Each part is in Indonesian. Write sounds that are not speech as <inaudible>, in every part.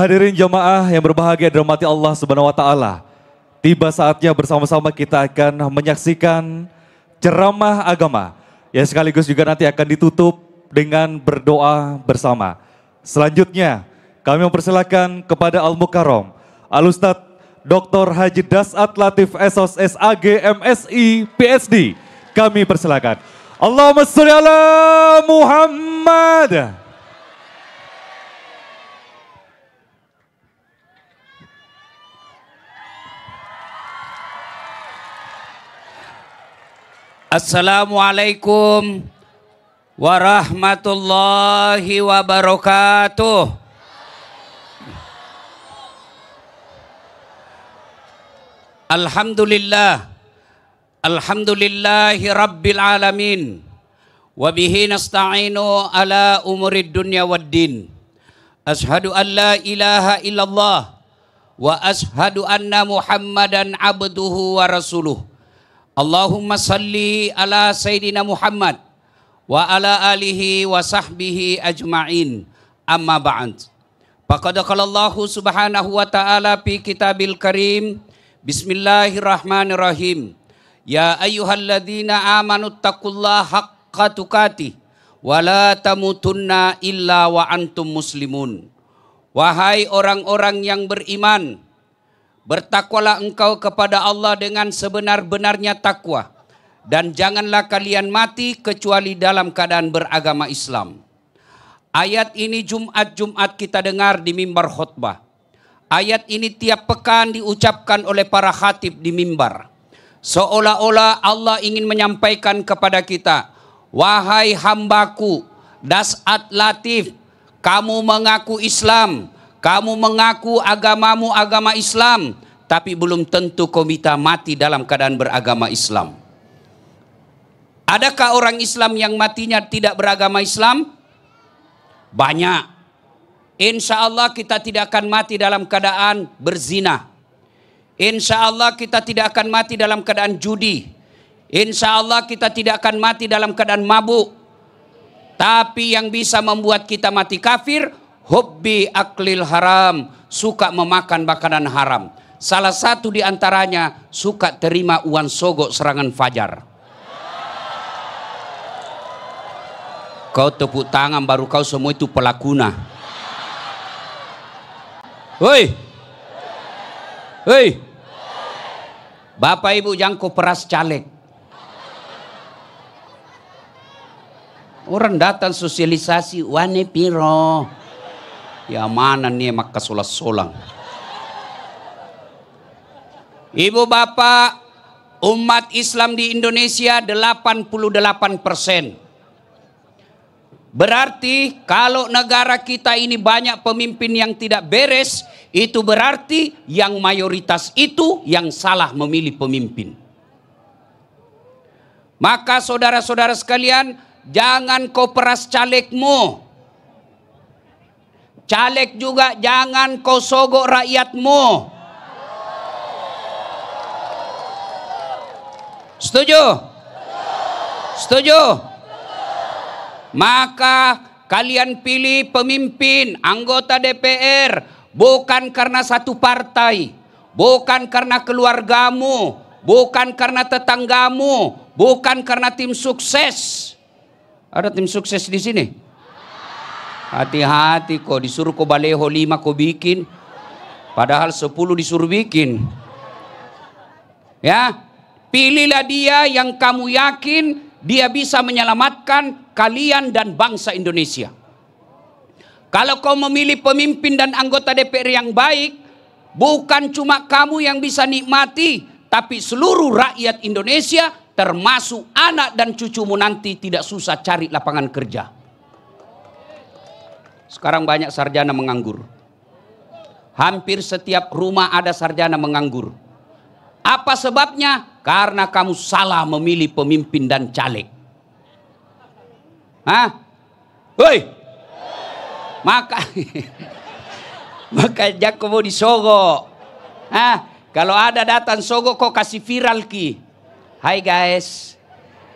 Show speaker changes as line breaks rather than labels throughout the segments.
Hadirin jemaah yang berbahagia dan mati Allah Subhanahu wa taala. Tiba saatnya bersama-sama kita akan menyaksikan ceramah agama yang sekaligus juga nanti akan ditutup dengan berdoa bersama. Selanjutnya, kami mempersilahkan kepada Al Mukarom, Al Ustadz Dr. Haji Dasat Latif Esos SAG MSI PSD. Kami persilakan. Allahumma sholli ala Muhammad. Assalamualaikum warahmatullahi wabarakatuh. Alhamdulillah. Alhamdulillahi rabbil alamin. Wabihi nasta'inu ala umurid dunya din. Ashadu an la ilaha illallah wa ashadu anna Muhammadan abduhu wa rasuluh. Allahumma salli ala Sayyidina Muhammad wa ala alihi wa sahbihi ajma'in amma ba'd. Faqad Allah subhanahu wa ta'ala fi kitabil karim Bismillahirrahmanirrahim. Ya ayyuhalladzina amanu taqullaha haqqa tukatih wa la tamutunna illa wa antum muslimun. Wahai orang-orang yang beriman, Bertakwalah engkau kepada Allah dengan sebenar-benarnya takwa dan janganlah kalian mati kecuali dalam keadaan beragama Islam. Ayat ini Jumat-Jumat kita dengar di mimbar khutbah. Ayat ini tiap pekan diucapkan oleh para khatib di mimbar. Seolah-olah Allah ingin menyampaikan kepada kita, Wahai hambaku, das'at latif, kamu mengaku Islam, kamu mengaku agamamu agama Islam, tapi belum tentu komita mati dalam keadaan beragama Islam. Adakah orang Islam yang matinya tidak beragama Islam? Banyak. Insya Allah kita tidak akan mati dalam keadaan berzina. Insya Allah kita tidak akan mati dalam keadaan judi. Insya Allah kita tidak akan mati dalam keadaan mabuk. Tapi yang bisa membuat kita mati kafir, hobi aklil haram, suka memakan makanan haram. Salah satu di antaranya suka terima uang sogok serangan fajar. Kau tepuk tangan baru kau semua itu pelakuna. Woi. Woi. Bapak Ibu jangan kau peras caleg. Orang datang sosialisasi wane piro. Ya mana nih maka solas solang. Ibu bapak, umat Islam di Indonesia 88 persen. Berarti kalau negara kita ini banyak pemimpin yang tidak beres, itu berarti yang mayoritas itu yang salah memilih pemimpin. Maka saudara-saudara sekalian, jangan kau peras calegmu. Caleg juga jangan kau sogok rakyatmu. Setuju? Setuju? Maka kalian pilih pemimpin, anggota DPR, bukan karena satu partai, bukan karena keluargamu, bukan karena tetanggamu, bukan karena tim sukses. Ada tim sukses di sini? Hati-hati kok disuruh kau baleho lima kau bikin. Padahal sepuluh disuruh bikin. Ya, pilihlah dia yang kamu yakin dia bisa menyelamatkan kalian dan bangsa Indonesia. Kalau kau memilih pemimpin dan anggota DPR yang baik, bukan cuma kamu yang bisa nikmati, tapi seluruh rakyat Indonesia termasuk anak dan cucumu nanti tidak susah cari lapangan kerja. Sekarang banyak sarjana menganggur. Hampir setiap rumah ada sarjana menganggur. Apa sebabnya? Karena kamu salah memilih pemimpin dan caleg. Hah? hei Maka <laughs> maka Jakobo disogok. Hah? Kalau ada datang sogok kok kasih viral ki. Hai guys,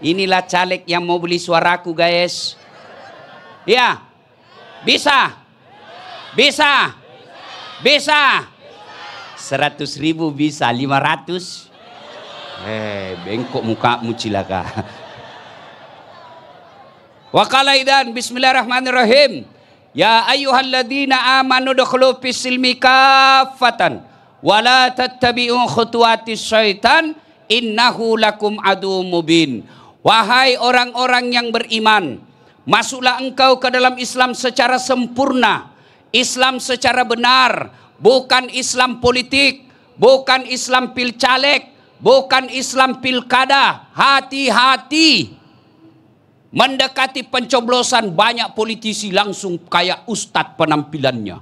inilah caleg yang mau beli suaraku guys. Ya, bisa. Bisa. Bisa. Seratus ribu bisa, lima ratus. Eh, bengkok mukamu cilaka. <laughs> Wakalaidan, bismillahirrahmanirrahim. Ya ayyuhalladzina amanu dakhlu fis silmi kaffatan la tattabi'u khutuwatis syaitan innahu lakum adu mubin. Wahai orang-orang yang beriman, Masuklah engkau ke dalam Islam secara sempurna, Islam secara benar, bukan Islam politik, bukan Islam pilcalek, bukan Islam pilkada. Hati-hati. Mendekati pencoblosan banyak politisi langsung kayak ustadz penampilannya.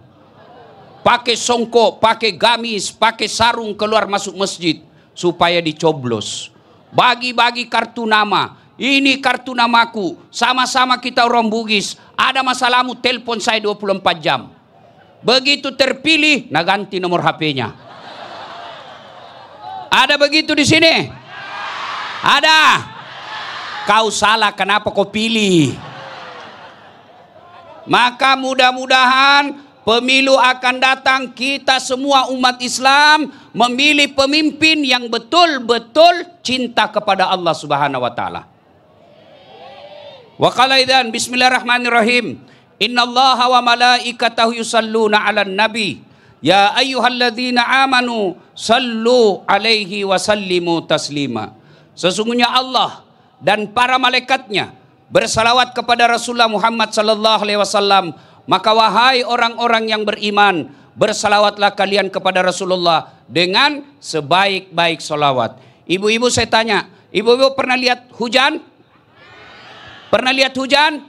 Pakai songkok, pakai gamis, pakai sarung keluar masuk masjid supaya dicoblos. Bagi-bagi kartu nama, ini kartu namaku. Sama-sama kita orang Bugis. Ada masalahmu telepon saya 24 jam. Begitu terpilih, nah ganti nomor HP-nya. Ada begitu di sini? Ada. Kau salah kenapa kau pilih? Maka mudah-mudahan pemilu akan datang kita semua umat Islam memilih pemimpin yang betul-betul cinta kepada Allah Subhanahu wa taala. Wa qala idan bismillahirrahmanirrahim. Innallaha wa malaikatahu yusalluna 'alan nabi. Ya ayyuhalladzina amanu sallu 'alaihi wa sallimu taslima. Sesungguhnya Allah dan para malaikatnya bersalawat kepada Rasulullah Muhammad sallallahu alaihi wasallam. Maka wahai orang-orang yang beriman, bersalawatlah kalian kepada Rasulullah dengan sebaik-baik salawat. Ibu-ibu saya tanya, ibu-ibu pernah lihat hujan? Pernah lihat hujan?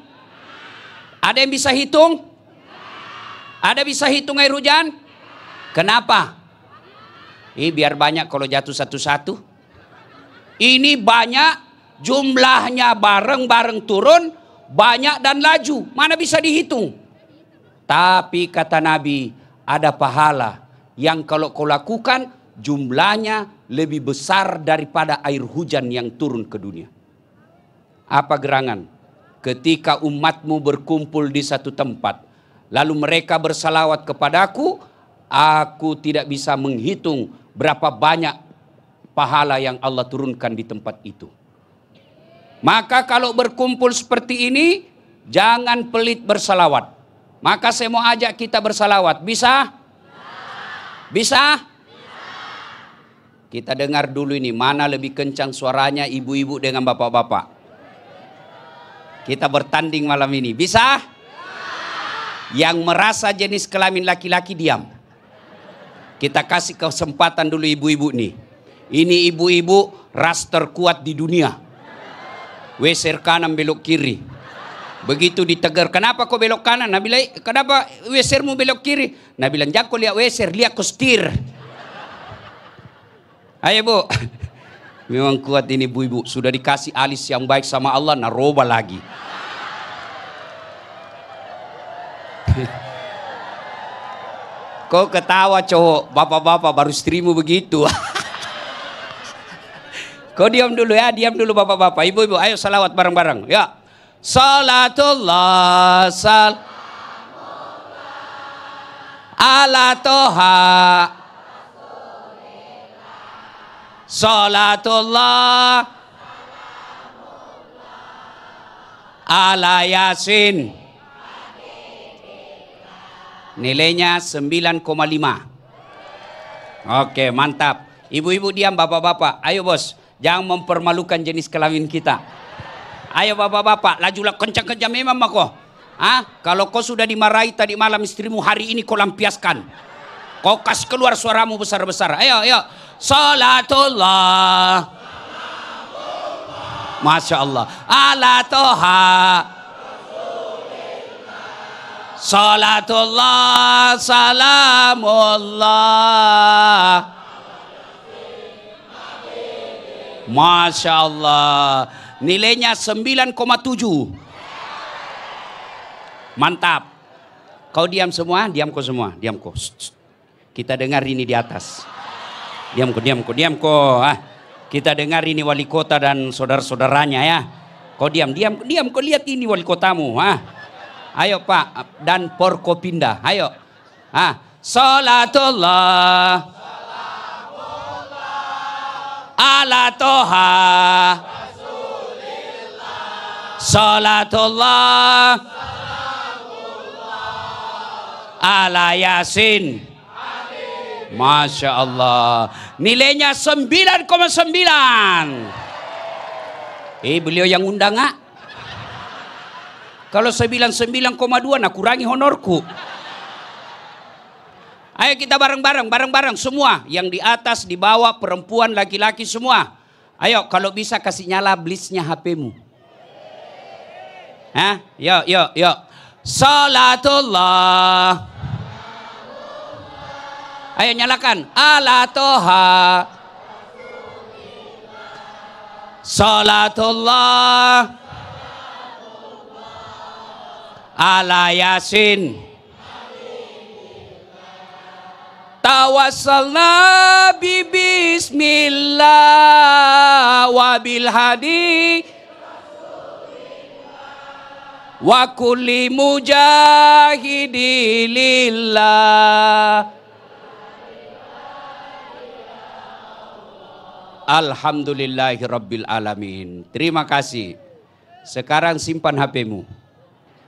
Ada yang bisa hitung? Ada bisa hitung air hujan? Kenapa? Ini biar banyak kalau jatuh satu-satu. Ini banyak jumlahnya bareng-bareng turun, banyak dan laju. Mana bisa dihitung? Tapi kata Nabi, ada pahala yang kalau kau lakukan jumlahnya lebih besar daripada air hujan yang turun ke dunia. Apa gerangan? ketika umatmu berkumpul di satu tempat, lalu mereka bersalawat kepadaku, aku tidak bisa menghitung berapa banyak pahala yang Allah turunkan di tempat itu. Maka kalau berkumpul seperti ini, jangan pelit bersalawat. Maka saya mau ajak kita bersalawat. Bisa? Bisa? Kita dengar dulu ini, mana lebih kencang suaranya ibu-ibu dengan bapak-bapak. Kita bertanding malam ini. Bisa? Yang merasa jenis kelamin laki-laki diam. Kita kasih kesempatan dulu ibu-ibu nih. Ini ibu-ibu ras terkuat di dunia. Weser kanan belok kiri. Begitu ditegur, kenapa kau belok kanan? Nabila, kenapa wesermu belok kiri? Nabila, jangan ya kau lihat weser, lihat kustir. Ayo bu, Memang kuat ini bu ibu Sudah dikasih alis yang baik sama Allah, nah roba lagi. Kau <laughs> ketawa cowok, bapak-bapak baru istrimu begitu. Kau <laughs> diam dulu ya, diam dulu bapak-bapak. Ibu-ibu, ayo salawat bareng-bareng. Ya. Salatullah sal ala toha Salatullah ala yasin nilainya 9,5 oke mantap ibu-ibu diam bapak-bapak ayo bos jangan mempermalukan jenis kelamin kita ayo bapak-bapak lajulah kencang-kencang memang kok Ah, kalau kau sudah dimarahi tadi malam istrimu hari ini kau lampiaskan. Kau kas keluar suaramu besar-besar. Ayo, ayo. Salatullah. Masya Allah. Ala toha. Salatullah, salamullah. Masya Allah. Nilainya 9,7. Mantap. Kau diam semua, diam kau semua, diam kau. Kita dengar ini di atas. Diamku, diamku, diamku. Ah, kita dengar ini wali kota dan saudara-saudaranya ya. Kau diam, diam, diam. Kau lihat ini wali kotamu. Ah. Ayo Pak dan porko pindah Ayo. Ah, salatullah. Ala toha. Salatullah. Ala yasin. Masya Allah. Nilainya 9,9. Eh beliau yang undang ah. Kalau 9,9,2 nak nah kurangi honorku. Ayo kita bareng-bareng, bareng-bareng semua. Yang di atas, di bawah, perempuan, laki-laki semua. Ayo kalau bisa kasih nyala blisnya HPmu. Hah? Yuk, yuk, yuk. Salatullah. Ayo nyalakan. Ala toha. Salatullah. Ala yasin. Tawassalna bi bismillah wa bil hadi wa kulli mujahidi lillah Alhamdulillahirabbil alamin. Terima kasih. Sekarang simpan HP-mu.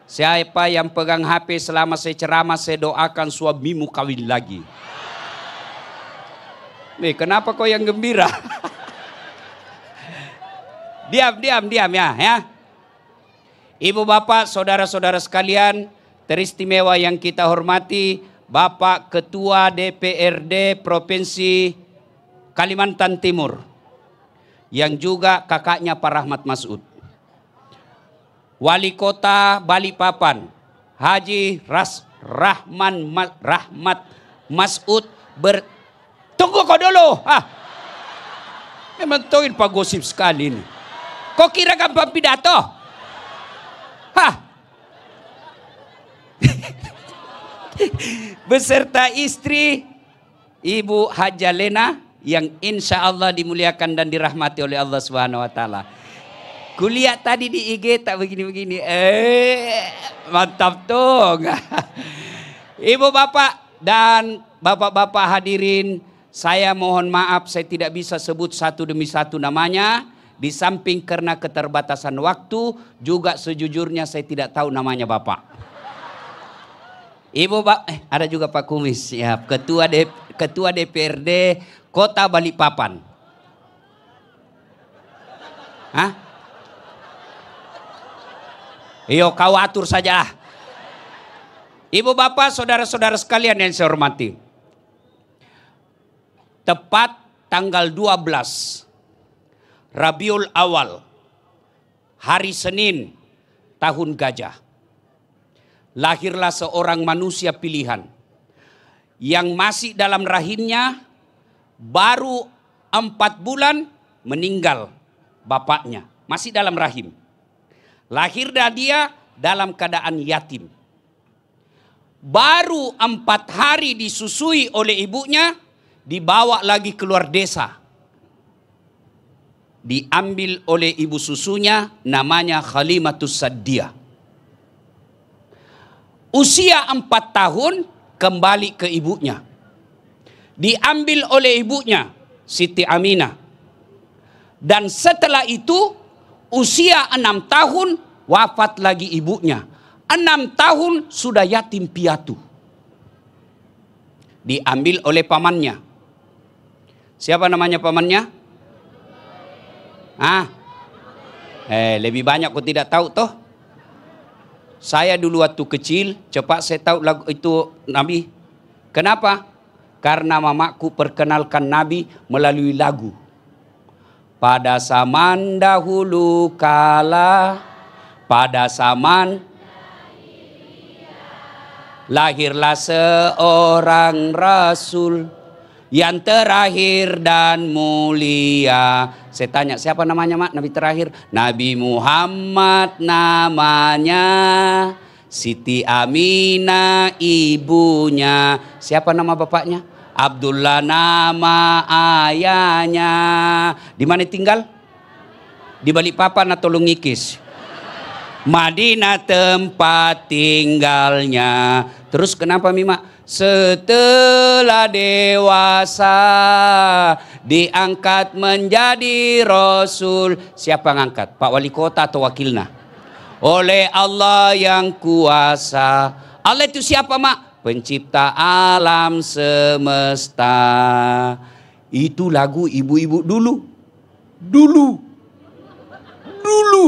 Siapa yang pegang HP selama saya ceramah, saya doakan suamimu kawin lagi. Nih, kenapa kau yang gembira? <laughs> diam, diam, diam ya, ya. Ibu bapak, saudara-saudara sekalian, teristimewa yang kita hormati, Bapak Ketua DPRD Provinsi Kalimantan Timur yang juga kakaknya Pak Rahmat Masud. Wali Kota Balikpapan Haji Ras Rahman Ma, Rahmat Masud ber Tunggu kau dulu. Ah. Memang tuin Pak Gosip sekali ini. Kau kira gampang pidato? Hah? <laughs> Beserta istri Ibu Haja Lena yang insya Allah dimuliakan dan dirahmati oleh Allah Subhanahu Wa Taala. Kuliah tadi di IG tak begini-begini. Eh, mantap tuh. <laughs> Ibu bapak dan bapak-bapak hadirin, saya mohon maaf saya tidak bisa sebut satu demi satu namanya. Di samping karena keterbatasan waktu, juga sejujurnya saya tidak tahu namanya bapak. Ibu Pak, eh, ada juga Pak Kumis, ya, Ketua D, Ketua DPRD Kota Balikpapan. Hah? Iyo kau atur saja. Ibu bapak, saudara-saudara sekalian yang saya hormati. Tepat tanggal 12 Rabiul Awal hari Senin tahun gajah lahirlah seorang manusia pilihan yang masih dalam rahimnya baru empat bulan meninggal bapaknya masih dalam rahim lahir dia dalam keadaan yatim baru empat hari disusui oleh ibunya dibawa lagi keluar desa diambil oleh ibu susunya namanya Khalimatus Saddiah Usia empat tahun kembali ke ibunya. Diambil oleh ibunya Siti Aminah. Dan setelah itu usia enam tahun wafat lagi ibunya. Enam tahun sudah yatim piatu. Diambil oleh pamannya. Siapa namanya pamannya? Ah, eh lebih banyak kok tidak tahu toh. Saya dulu waktu kecil cepat saya tahu lagu itu Nabi. Kenapa? Karena mamaku perkenalkan Nabi melalui lagu. Pada zaman dahulu kala, pada zaman lahirlah seorang rasul yang terakhir dan mulia saya tanya, siapa namanya mak? Nabi terakhir. Nabi Muhammad namanya. Siti Aminah ibunya. Siapa nama bapaknya? Abdullah nama ayahnya. Di mana tinggal? Di Balikpapan atau Lungikis? Madinah tempat tinggalnya. Terus kenapa Mima? Setelah dewasa diangkat menjadi rasul. Siapa yang angkat? Pak Wali Kota atau wakilnya? Oleh Allah yang kuasa. Allah itu siapa mak? Pencipta alam semesta. Itu lagu ibu-ibu dulu. Dulu. Dulu.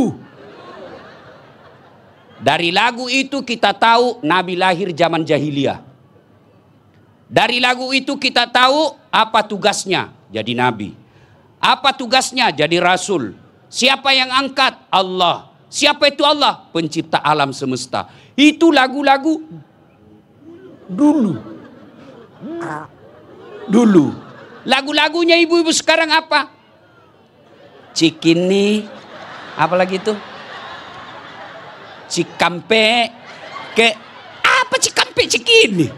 Dari lagu itu kita tahu Nabi lahir zaman jahiliyah. Dari lagu itu kita tahu apa tugasnya jadi nabi. Apa tugasnya jadi rasul. Siapa yang angkat? Allah. Siapa itu Allah? Pencipta alam semesta. Itu lagu-lagu dulu. Dulu. Lagu-lagunya ibu-ibu sekarang apa? Cikini. Apalagi itu? Cikampe. Ke apa cikampe cikini?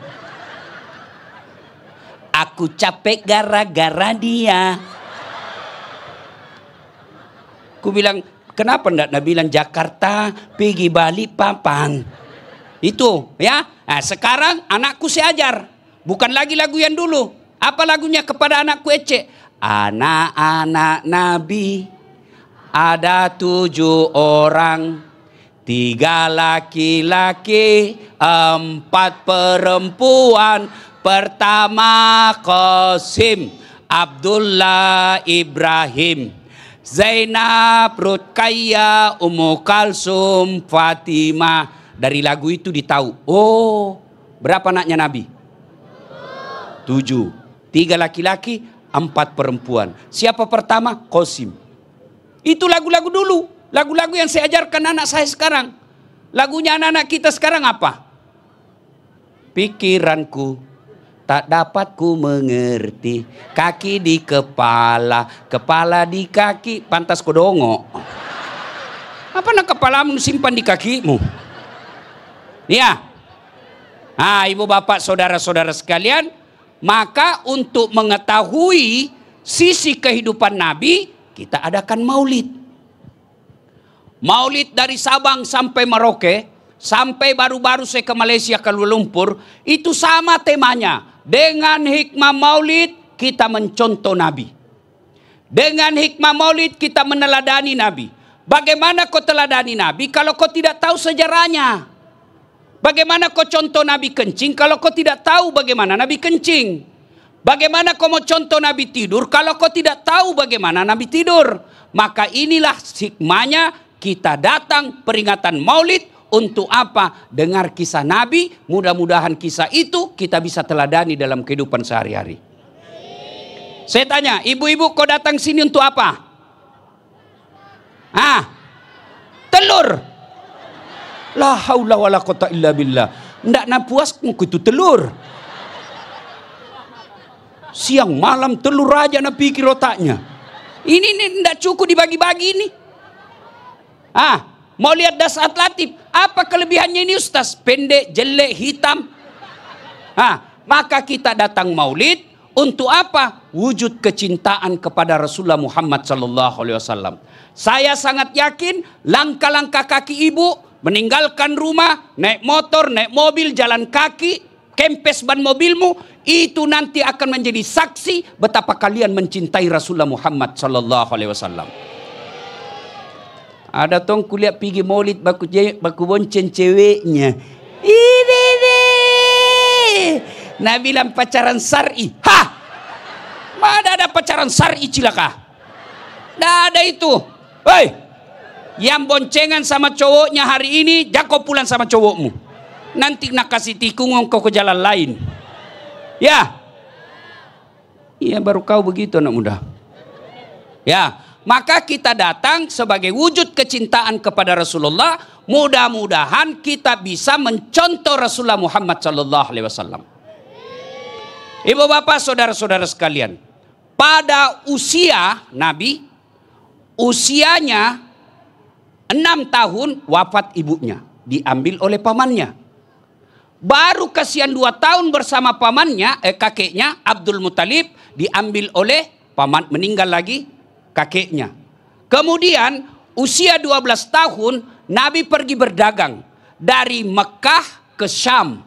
Aku capek gara-gara dia. Ku bilang, kenapa ndak Nabi bilang Jakarta, pergi Bali, papan. Itu ya. Nah, sekarang anakku saya ajar. Bukan lagi lagu yang dulu. Apa lagunya kepada anakku Ece? Anak-anak Nabi ada tujuh orang. Tiga laki-laki, empat perempuan. Pertama Qasim Abdullah Ibrahim Zainab Rutkaya Ummu Kalsum Fatimah dari lagu itu ditahu oh berapa anaknya Nabi tujuh tiga laki-laki empat perempuan siapa pertama Qasim itu lagu-lagu dulu lagu-lagu yang saya ajarkan anak saya sekarang lagunya anak-anak kita sekarang apa pikiranku tak dapat ku mengerti kaki di kepala kepala di kaki pantas ku dongo apa nak kepalamu simpan di kakimu ya ah ibu bapak saudara-saudara sekalian maka untuk mengetahui sisi kehidupan nabi kita adakan maulid maulid dari Sabang sampai Merauke sampai baru-baru saya ke Malaysia ke Kuala Lumpur, itu sama temanya. Dengan hikmah maulid kita mencontoh Nabi. Dengan hikmah maulid kita meneladani Nabi. Bagaimana kau teladani Nabi kalau kau tidak tahu sejarahnya? Bagaimana kau contoh Nabi kencing kalau kau tidak tahu bagaimana Nabi kencing? Bagaimana kau mau contoh Nabi tidur kalau kau tidak tahu bagaimana Nabi tidur? Maka inilah hikmahnya kita datang peringatan maulid untuk apa? Dengar kisah Nabi, mudah-mudahan kisah itu kita bisa teladani dalam kehidupan sehari-hari. Saya tanya, ibu-ibu kau datang sini untuk apa? Ah, telur. La haula wala quwata illa billah. Ndak nak puas itu telur. Siang malam telur aja nak pikir otaknya. Ini ini ndak cukup dibagi-bagi ini. Ah, mau lihat dasar Latif. Apa kelebihannya ini Ustaz? Pendek, jelek, hitam. Nah, maka kita datang maulid untuk apa? Wujud kecintaan kepada Rasulullah Muhammad Sallallahu Alaihi Wasallam. Saya sangat yakin langkah-langkah kaki ibu meninggalkan rumah, naik motor, naik mobil, jalan kaki, kempes ban mobilmu, itu nanti akan menjadi saksi betapa kalian mencintai Rasulullah Muhammad Sallallahu Alaihi Wasallam. Ada tong kuliah pigi maulid baku baku bonceng ceweknya. Ini Nabi bilang pacaran sari. Ha! Mana ada pacaran sari cilaka? Tidak ada itu. Hei! Yang boncengan sama cowoknya hari ini, jago pulang sama cowokmu. Nanti nak kasih tikungan kau ke jalan lain. Ya. Iya baru kau begitu anak muda. Ya. Maka kita datang sebagai wujud kecintaan kepada Rasulullah. Mudah-mudahan kita bisa mencontoh Rasulullah Muhammad Sallallahu Alaihi Wasallam. Ibu bapak saudara-saudara sekalian. Pada usia Nabi. Usianya 6 tahun wafat ibunya. Diambil oleh pamannya. Baru kasihan 2 tahun bersama pamannya, eh, kakeknya Abdul Muthalib diambil oleh paman meninggal lagi kakeknya. Kemudian usia 12 tahun Nabi pergi berdagang dari Mekah ke Syam.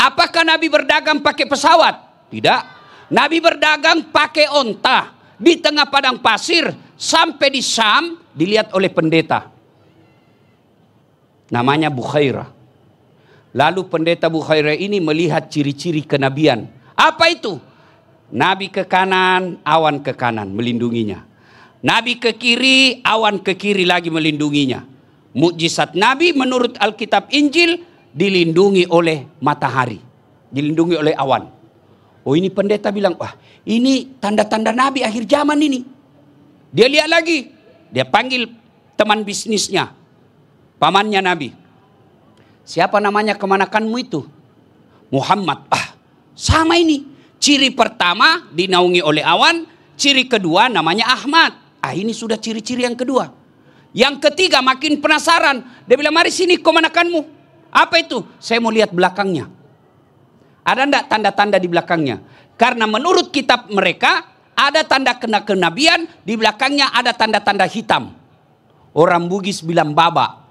Apakah Nabi berdagang pakai pesawat? Tidak. Nabi berdagang pakai onta di tengah padang pasir sampai di Syam dilihat oleh pendeta. Namanya Bukhairah. Lalu pendeta Bukhairah ini melihat ciri-ciri kenabian. Apa itu? Nabi ke kanan, awan ke kanan melindunginya. Nabi ke kiri, awan ke kiri lagi melindunginya. Mukjizat Nabi menurut Alkitab Injil dilindungi oleh matahari, dilindungi oleh awan. Oh ini pendeta bilang, wah ini tanda-tanda Nabi akhir zaman ini. Dia lihat lagi, dia panggil teman bisnisnya, pamannya Nabi. Siapa namanya kemanakanmu itu? Muhammad. Ah, sama ini. Ciri pertama dinaungi oleh awan, ciri kedua namanya Ahmad. Ah ini sudah ciri-ciri yang kedua. Yang ketiga makin penasaran. Dia bilang, mari sini kemanakanmu. Apa itu? Saya mau lihat belakangnya. Ada enggak tanda-tanda di belakangnya? Karena menurut kitab mereka, ada tanda kena kenabian, di belakangnya ada tanda-tanda hitam. Orang Bugis bilang baba.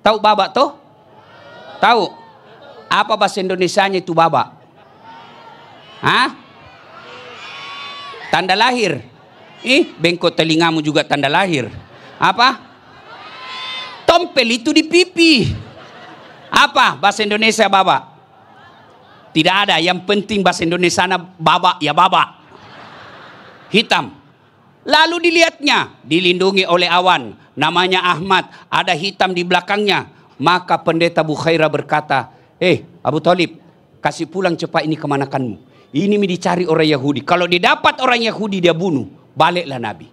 Tahu baba toh? Tahu. Apa bahasa Indonesianya itu baba? Hah? Tanda lahir. Ih, bengkok telingamu juga tanda lahir. Apa? Tompel itu di pipi. Apa bahasa Indonesia baba? Tidak ada. Yang penting bahasa Indonesia baba ya baba. Hitam. Lalu dilihatnya dilindungi oleh awan. Namanya Ahmad. Ada hitam di belakangnya. Maka pendeta Bukhaira berkata, Eh Abu Talib, kasih pulang cepat ini kemanakanmu. Ini dicari orang Yahudi. Kalau didapat orang Yahudi dia bunuh. Baliklah Nabi.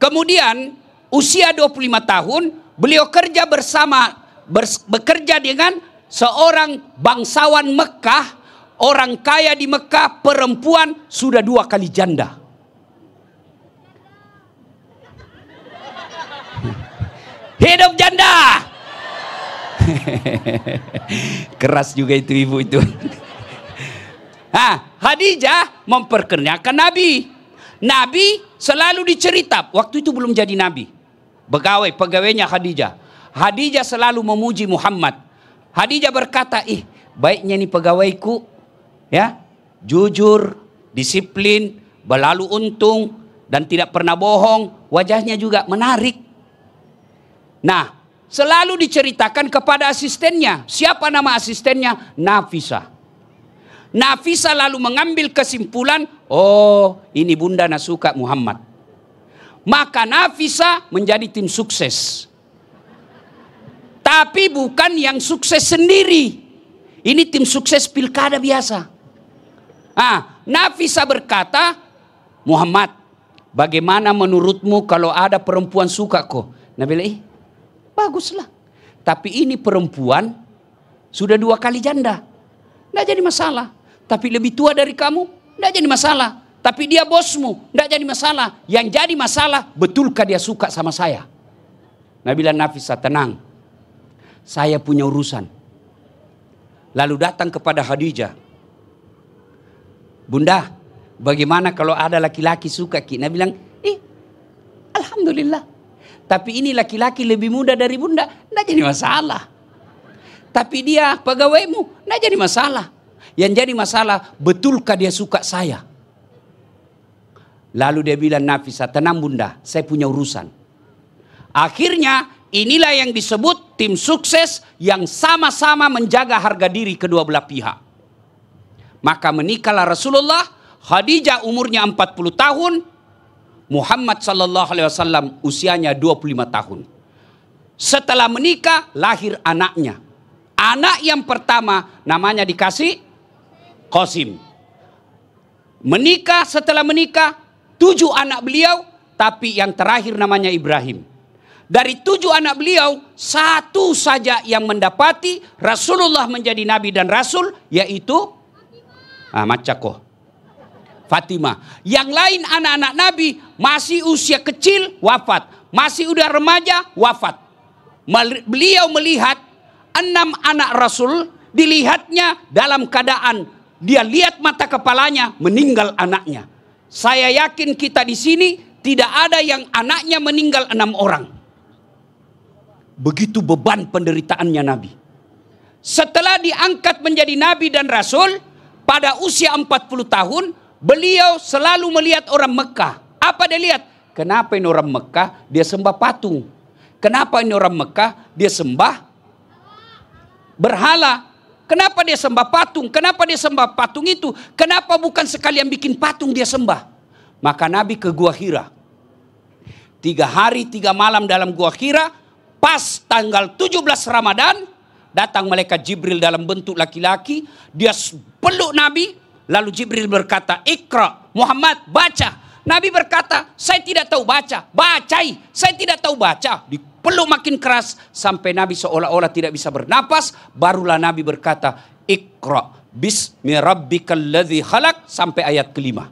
Kemudian usia 25 tahun beliau kerja bersama ber, bekerja dengan seorang bangsawan Mekah, orang kaya di Mekah, perempuan sudah dua kali janda. <laughs> Hidup janda. <laughs> Keras juga itu ibu itu. <laughs> Nah, Khadijah memperkenalkan Nabi. Nabi selalu dicerita. Waktu itu belum jadi Nabi. Pegawai, pegawainya Khadijah. Khadijah selalu memuji Muhammad. Khadijah berkata, ih baiknya ini pegawaiku. ya Jujur, disiplin, berlalu untung, dan tidak pernah bohong. Wajahnya juga menarik. Nah, selalu diceritakan kepada asistennya. Siapa nama asistennya? Nafisah. Nafisa lalu mengambil kesimpulan, oh ini bunda suka Muhammad. Maka Nafisa menjadi tim sukses. Tapi bukan yang sukses sendiri. Ini tim sukses pilkada biasa. Ah, Nafisa berkata, Muhammad, bagaimana menurutmu kalau ada perempuan suka kok? Nabi baguslah. Tapi ini perempuan sudah dua kali janda. Tidak jadi masalah tapi lebih tua dari kamu, tidak jadi masalah. Tapi dia bosmu, tidak jadi masalah. Yang jadi masalah, betulkah dia suka sama saya? Nabila Nafisa, tenang. Saya punya urusan. Lalu datang kepada Khadijah. Bunda, bagaimana kalau ada laki-laki suka Ki? Nabi bilang, eh, Alhamdulillah. Tapi ini laki-laki lebih muda dari bunda, tidak jadi masalah. Tapi dia pegawaimu, tidak jadi masalah. Yang jadi masalah, betulkah dia suka saya? Lalu dia bilang, Nafisa, tenang bunda, saya punya urusan. Akhirnya inilah yang disebut tim sukses yang sama-sama menjaga harga diri kedua belah pihak. Maka menikahlah Rasulullah, Khadijah umurnya 40 tahun, Muhammad sallallahu alaihi wasallam usianya 25 tahun. Setelah menikah lahir anaknya. Anak yang pertama namanya dikasih Qasim. Menikah setelah menikah, tujuh anak beliau, tapi yang terakhir namanya Ibrahim. Dari tujuh anak beliau, satu saja yang mendapati Rasulullah menjadi nabi dan rasul, yaitu ah, Macakoh. Fatimah. Yang lain anak-anak Nabi masih usia kecil wafat. Masih udah remaja wafat. Beliau melihat enam anak Rasul dilihatnya dalam keadaan dia lihat mata kepalanya meninggal anaknya. Saya yakin kita di sini tidak ada yang anaknya meninggal enam orang. Begitu beban penderitaannya Nabi. Setelah diangkat menjadi Nabi dan Rasul, pada usia 40 tahun, beliau selalu melihat orang Mekah. Apa dia lihat? Kenapa ini orang Mekah? Dia sembah patung. Kenapa ini orang Mekah? Dia sembah berhala. Kenapa dia sembah patung? Kenapa dia sembah patung itu? Kenapa bukan sekalian bikin patung dia sembah? Maka Nabi ke Gua Hira. Tiga hari, tiga malam dalam Gua Hira. Pas tanggal 17 Ramadan. Datang malaikat Jibril dalam bentuk laki-laki. Dia peluk Nabi. Lalu Jibril berkata, Ikra, Muhammad, baca. Nabi berkata, saya tidak tahu baca. Bacai, saya tidak tahu baca. Dipeluk makin keras sampai Nabi seolah-olah tidak bisa bernapas. Barulah Nabi berkata, Ikra bismi rabbikal ladzi halak sampai ayat kelima.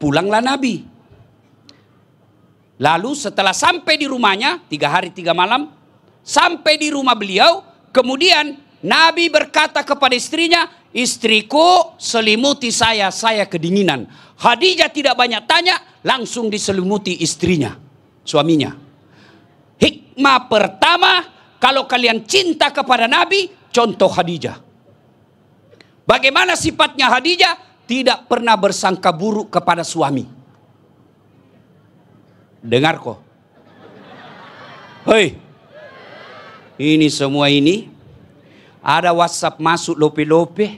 Pulanglah Nabi. Lalu setelah sampai di rumahnya, tiga hari tiga malam, sampai di rumah beliau, kemudian Nabi berkata kepada istrinya, Istriku selimuti saya, saya kedinginan. Khadijah tidak banyak tanya, langsung diselimuti istrinya, suaminya. Hikmah pertama, kalau kalian cinta kepada Nabi, contoh Khadijah. Bagaimana sifatnya Khadijah? Tidak pernah bersangka buruk kepada suami. Dengar kok. Hei, ini semua ini ada WhatsApp masuk lope-lope.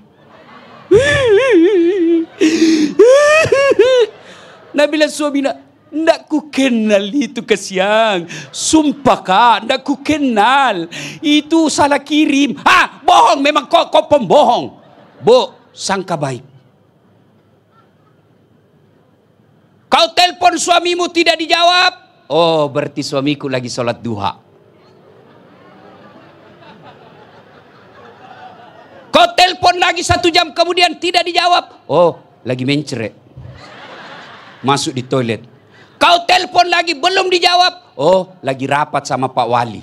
<laughs> suami suaminya, nak ku kenal itu kesiang. Sumpah kak, nak ku kenal. Itu salah kirim. Ah, bohong memang kau, kau pembohong. Bu, sangka baik. Kau telpon suamimu tidak dijawab. Oh, berarti suamiku lagi sholat duha. Kau telpon lagi satu jam kemudian tidak dijawab. Oh, lagi mencret. Masuk di toilet. Kau telpon lagi belum dijawab. Oh, lagi rapat sama Pak Wali.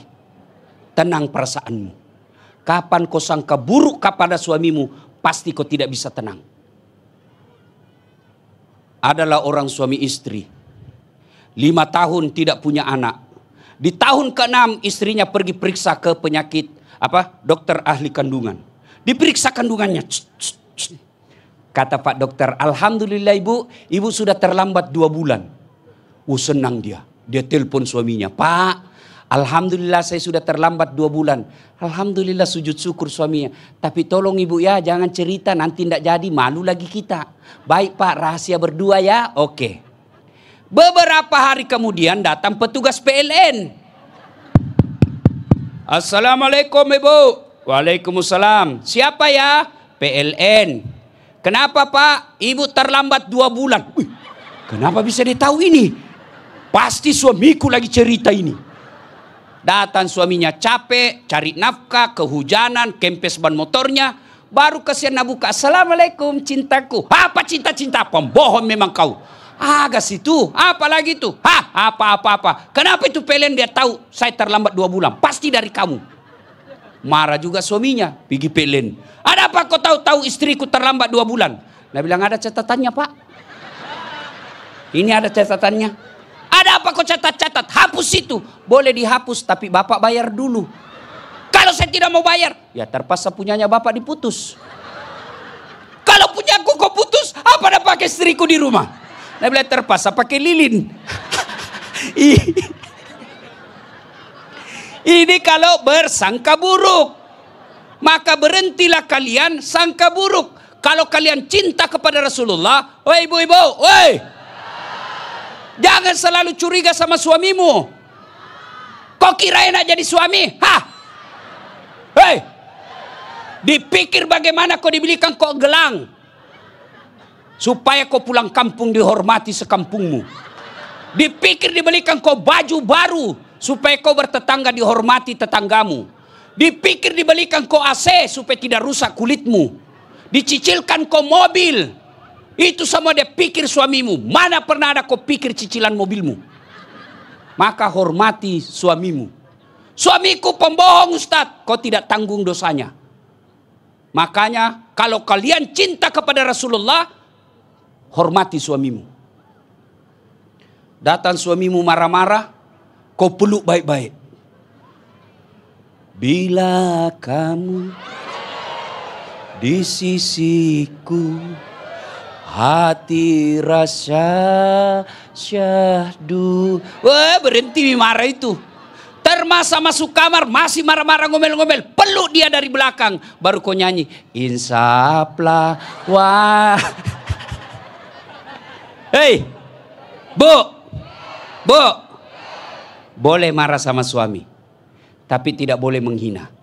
Tenang perasaanmu. Kapan kau sangka buruk kepada suamimu, pasti kau tidak bisa tenang. Adalah orang suami istri. Lima tahun tidak punya anak. Di tahun ke-6 istrinya pergi periksa ke penyakit apa dokter ahli kandungan. Diperiksa kandungannya. Kata Pak Dokter, Alhamdulillah Ibu, Ibu sudah terlambat dua bulan. Uh senang dia. Dia telepon suaminya, Pak, Alhamdulillah saya sudah terlambat dua bulan. Alhamdulillah sujud syukur suaminya. Tapi tolong ibu ya jangan cerita nanti tidak jadi malu lagi kita. Baik pak rahasia berdua ya oke. Beberapa hari kemudian datang petugas PLN. Assalamualaikum ibu. Waalaikumsalam. Siapa ya? PLN. Kenapa Pak? Ibu terlambat dua bulan. Wih, kenapa bisa dia tahu ini? Pasti suamiku lagi cerita ini. Datang suaminya capek, cari nafkah, kehujanan, kempes ban motornya. Baru kesian nabuka. Assalamualaikum cintaku. Apa cinta-cinta? Pembohong memang kau. Ah, itu. Apa lagi itu. Hah, apa-apa-apa. Kenapa itu PLN dia tahu saya terlambat dua bulan? Pasti dari kamu. Marah juga suaminya, pergi pelin. Ada apa kau tahu-tahu istriku terlambat dua bulan? Dia bilang ada catatannya pak. Ini ada catatannya. Ada apa kau catat-catat? Hapus itu. Boleh dihapus tapi bapak bayar dulu. Kalau saya tidak mau bayar, ya terpaksa punyanya bapak diputus. Kalau punya aku kau putus, apa ada pakai istriku di rumah? Dia bilang terpaksa pakai lilin. <laughs> Ini kalau bersangka buruk. Maka berhentilah kalian sangka buruk. Kalau kalian cinta kepada Rasulullah, woi ibu-ibu, woi. Jangan selalu curiga sama suamimu. Kok kira enak jadi suami? Hah? Hei! Dipikir bagaimana kau dibelikan kok gelang. Supaya kau pulang kampung dihormati sekampungmu. Dipikir dibelikan kau baju baru supaya kau bertetangga dihormati tetanggamu. Dipikir dibelikan kau AC supaya tidak rusak kulitmu. Dicicilkan kau mobil. Itu sama dia pikir suamimu. Mana pernah ada kau pikir cicilan mobilmu? Maka hormati suamimu. Suamiku pembohong Ustadz. Kau tidak tanggung dosanya. Makanya kalau kalian cinta kepada Rasulullah. Hormati suamimu. Datang suamimu marah-marah Kau peluk baik-baik. Bila kamu di sisiku hati rasa syahdu. Wah, berhenti marah itu. Termasa masuk kamar masih marah-marah ngomel-ngomel. Peluk dia dari belakang. Baru kau nyanyi. Insaplah. Wah. <laughs> Hei. Bu. Bu. Boleh marah sama suami, tapi tidak boleh menghina.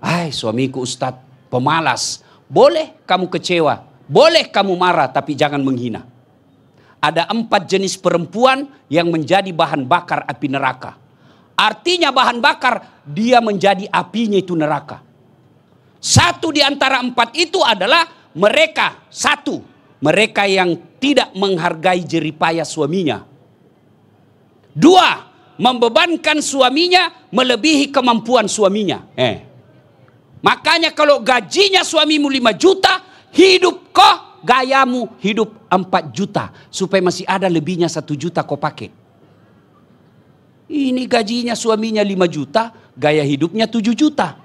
Hai suamiku Ustad pemalas. Boleh kamu kecewa, boleh kamu marah, tapi jangan menghina. Ada empat jenis perempuan yang menjadi bahan bakar api neraka. Artinya bahan bakar, dia menjadi apinya itu neraka. Satu di antara empat itu adalah mereka. Satu, mereka yang tidak menghargai jeripaya suaminya. Dua, membebankan suaminya melebihi kemampuan suaminya. Eh. Makanya kalau gajinya suamimu 5 juta, hidup kok gayamu hidup 4 juta. Supaya masih ada lebihnya 1 juta kau pakai. Ini gajinya suaminya 5 juta, gaya hidupnya 7 juta.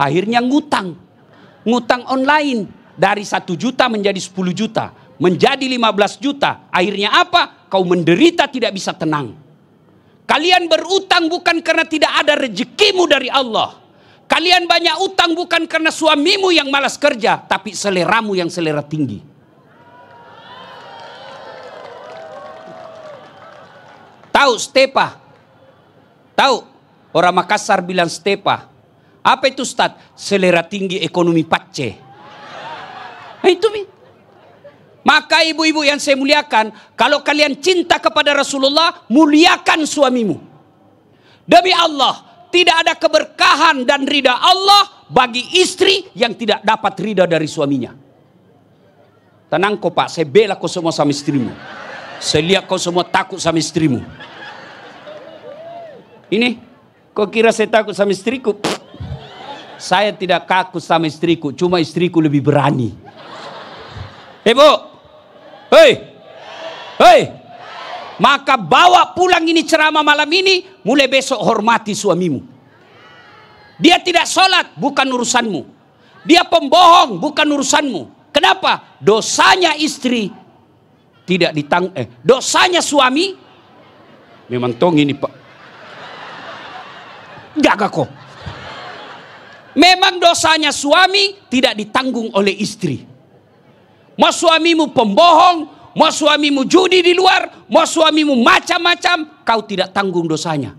Akhirnya ngutang. Ngutang online. Dari 1 juta menjadi 10 juta. Menjadi 15 juta. Akhirnya apa? Kau menderita tidak bisa tenang. Kalian berutang bukan karena tidak ada rezekimu dari Allah. Kalian banyak utang bukan karena suamimu yang malas kerja, tapi seleramu yang selera tinggi. Tahu stepa? Tahu? Orang Makassar bilang stepa. Apa itu stat? Selera tinggi ekonomi pace. Nah, itu maka ibu-ibu yang saya muliakan, kalau kalian cinta kepada Rasulullah, muliakan suamimu. Demi Allah, tidak ada keberkahan dan ridha Allah bagi istri yang tidak dapat ridha dari suaminya. Tenang kau pak, saya bela kau semua sama istrimu. Saya lihat kau semua takut sama istrimu. Ini, kau kira saya takut sama istriku? Pff. Saya tidak kaku sama istriku, cuma istriku lebih berani. Ibu, Hei, maka bawa pulang ini ceramah malam ini, mulai besok hormati suamimu. Dia tidak sholat, bukan urusanmu. Dia pembohong, bukan urusanmu. Kenapa? Dosanya istri tidak ditang eh dosanya suami memang tong ini Pak. Jaga kok. Memang dosanya suami tidak ditanggung oleh istri. Mas suamimu pembohong, mau suamimu judi di luar, mau suamimu macam-macam, kau tidak tanggung dosanya.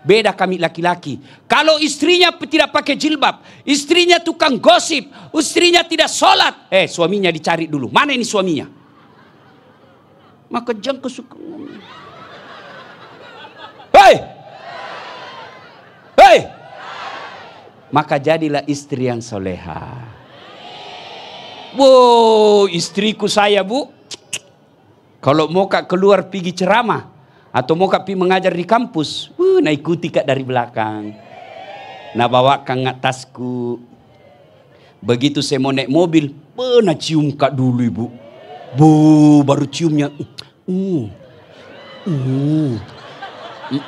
Beda kami laki-laki. Kalau istrinya tidak pakai jilbab, istrinya tukang gosip, istrinya tidak sholat. Eh suaminya dicari dulu. Mana ini suaminya? Maka jangan kesukaan. Hei! Hei! Maka jadilah istri yang soleha. Wow, istriku saya bu. Kalau mau kak keluar pergi ceramah atau mau kak pergi mengajar di kampus, uh, nah ikuti kak dari belakang. Nah bawa kangat tasku. Begitu saya mau naik mobil, pernah cium kak dulu ibu. Bu, baru ciumnya. Uh, uh. uh.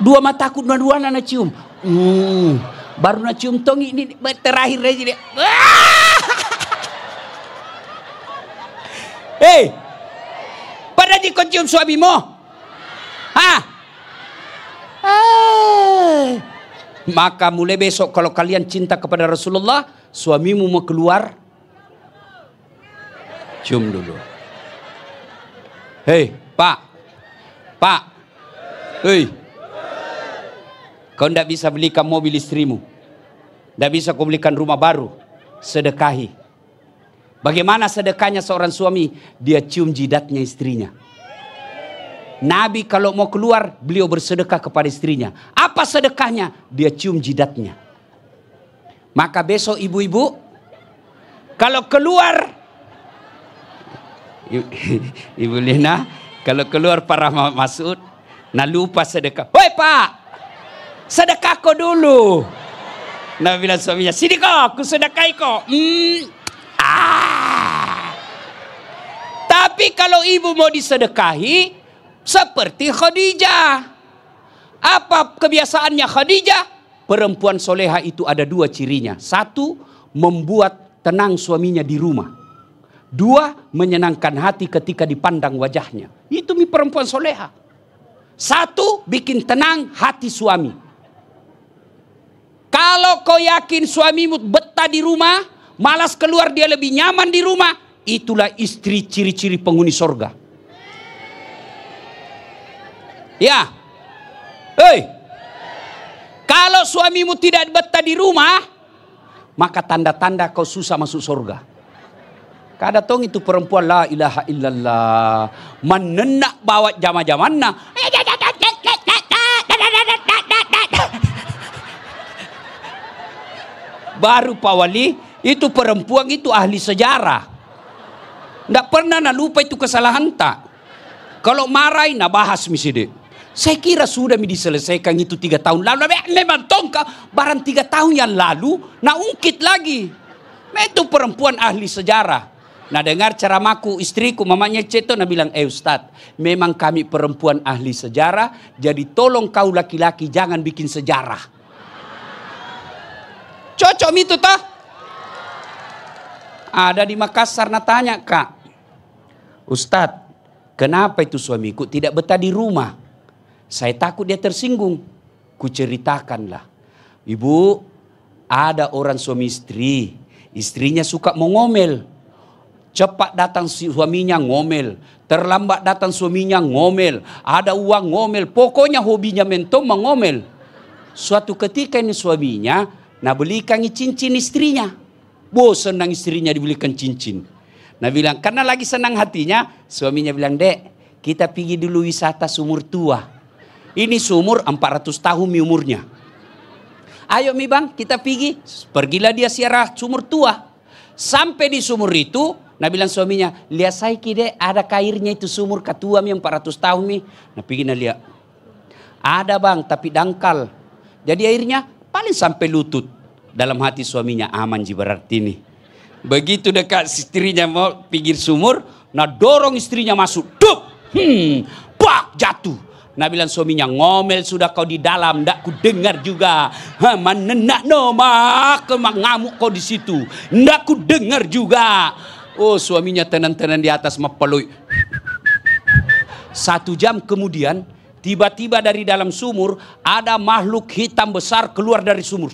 Dua mataku dua-dua nana cium. Uh. Baru nak cium tongi ini terakhir aja dia. Hei, <laughs> eh, ada di kecium suamimu? Hah? Eh. Ah. Maka mulai besok kalau kalian cinta kepada Rasulullah, suamimu mau keluar, cium dulu. Hei, Pak. Pak. Hei. Kau tidak bisa belikan mobil istrimu. Tidak bisa kau belikan rumah baru. Sedekahi. Bagaimana sedekahnya seorang suami? Dia cium jidatnya istrinya. Nabi kalau mau keluar, beliau bersedekah kepada istrinya. Apa sedekahnya? Dia cium jidatnya. Maka besok ibu-ibu, kalau keluar, <laughs> Ibu Lina, kalau keluar para Masud, nah lupa sedekah. Woi pak, sedekah kau dulu. Nabi bilang suaminya, sini kau, aku sedekah kau. Hmm. Ah. Tapi kalau ibu mau disedekahi, seperti Khadijah. Apa kebiasaannya Khadijah? Perempuan soleha itu ada dua cirinya. Satu, membuat tenang suaminya di rumah. Dua, menyenangkan hati ketika dipandang wajahnya. Itu mi perempuan soleha. Satu, bikin tenang hati suami. Kalau kau yakin suamimu betah di rumah, malas keluar dia lebih nyaman di rumah. Itulah istri ciri-ciri penghuni sorga. Ya. Hei. Kalau suamimu tidak betah di rumah, maka tanda-tanda kau susah masuk surga. Kada tong itu perempuan la ilaha illallah. Menenak bawa jama-jamanna. Baru Pak Wali, itu perempuan itu ahli sejarah. ndak pernah nak lupa itu kesalahan tak. Kalau marahin nak bahas dia. Saya kira sudah diselesaikan itu tiga tahun lalu. Memang tongka barang tiga tahun yang lalu. Nah ungkit lagi. Nah itu perempuan ahli sejarah. Nah dengar ceramaku istriku mamanya Ceto nah bilang eh Ustad memang kami perempuan ahli sejarah jadi tolong kau laki-laki jangan bikin sejarah. Cocok itu toh? Ada di Makassar nah tanya kak. Ustad kenapa itu suamiku tidak betah di rumah? Saya takut dia tersinggung. Kuceritakanlah. Ibu, ada orang suami istri. Istrinya suka mengomel. Cepat datang suaminya ngomel. Terlambat datang suaminya ngomel. Ada uang ngomel. Pokoknya hobinya mentom mengomel. Suatu ketika ini suaminya, nah belikan cincin istrinya. Bosan nang istrinya dibelikan cincin. Nah bilang, karena lagi senang hatinya, suaminya bilang, dek, kita pergi dulu wisata sumur tua. Ini sumur 400 tahun mi umurnya. Ayo mi bang, kita pergi. Pergilah dia siarah sumur tua. Sampai di sumur itu, Nabi bilang suaminya, lihat saya kide ada kairnya itu sumur ketua mi 400 tahun mi. Nah pergi nah lihat. Ada bang, tapi dangkal. Jadi airnya paling sampai lutut. Dalam hati suaminya aman ji berarti ini. Begitu dekat istrinya mau pinggir sumur, nah dorong istrinya masuk. Dup! Hmm, bak jatuh. Nabi bilang suaminya ngomel sudah kau di dalam, ndak ku dengar juga. Manenak no mak ngamuk kau di situ, ndak ku dengar juga. Oh suaminya tenan-tenan di atas mapeloi. Satu jam kemudian tiba-tiba dari dalam sumur ada makhluk hitam besar keluar dari sumur.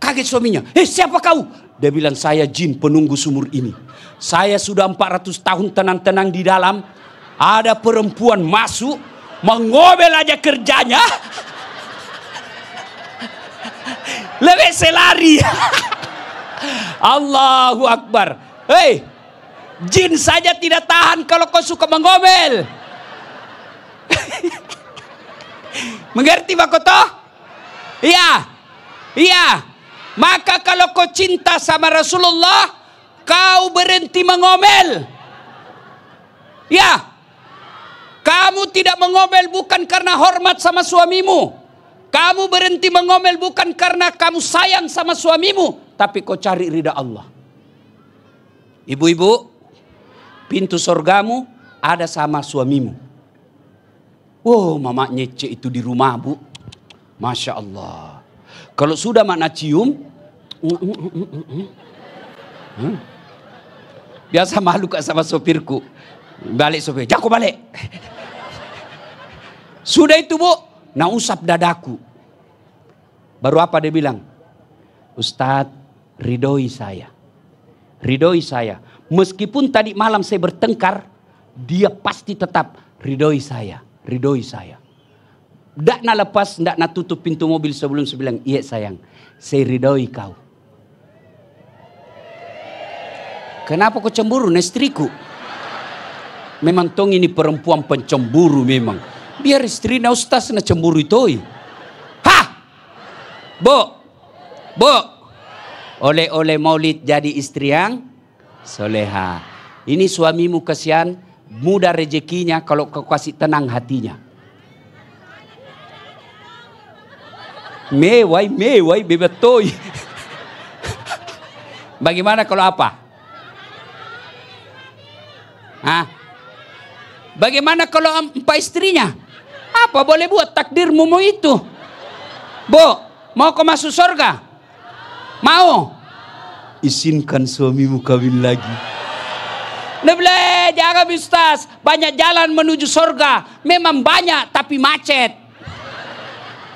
Kaget suaminya, eh siapa kau? Dia bilang saya jin penunggu sumur ini. Saya sudah 400 tahun tenang-tenang di dalam. Ada perempuan masuk mengobel aja kerjanya lebih selari Allahu Akbar hei jin saja tidak tahan kalau kau suka mengobel <laughs> mengerti Pak Koto? iya iya maka kalau kau cinta sama Rasulullah kau berhenti mengomel ya kamu tidak mengomel bukan karena hormat sama suamimu. Kamu berhenti mengomel bukan karena kamu sayang sama suamimu. Tapi kau cari ridha Allah. Ibu-ibu, pintu sorgamu ada sama suamimu. Wow, oh, mama nyece itu di rumah bu. Masya Allah. Kalau sudah makna cium. Mm, mm, mm, Biasa malu kak sama sopirku. Balik sopir, jago balik. Sudah itu bu, na usap dadaku. Baru apa dia bilang? Ustadz, ridhoi saya. Ridhoi saya. Meskipun tadi malam saya bertengkar, dia pasti tetap ridhoi saya. Ridhoi saya. Tidak nak lepas, tidak nak tutup pintu mobil sebelum saya bilang, iya sayang, saya ridhoi kau. Kenapa kau cemburu, istriku? Memang tong ini perempuan pencemburu memang biar istri na ustaz na cemburu itu, iya. Ha! Bo! Bo! Oleh-oleh maulid jadi istri yang soleha. Ini suamimu kasihan, mudah rezekinya kalau kau kasih tenang hatinya. Mewai, mewai, bebetoy. <laughs> Bagaimana kalau apa? Hah? Bagaimana kalau empat istrinya? Apa boleh buat takdirmu mau itu? Bu, mau kau masuk surga? Mau? Izinkan suamimu kawin lagi. Dia eh, jaga bistas. banyak jalan menuju surga. Memang banyak, tapi macet.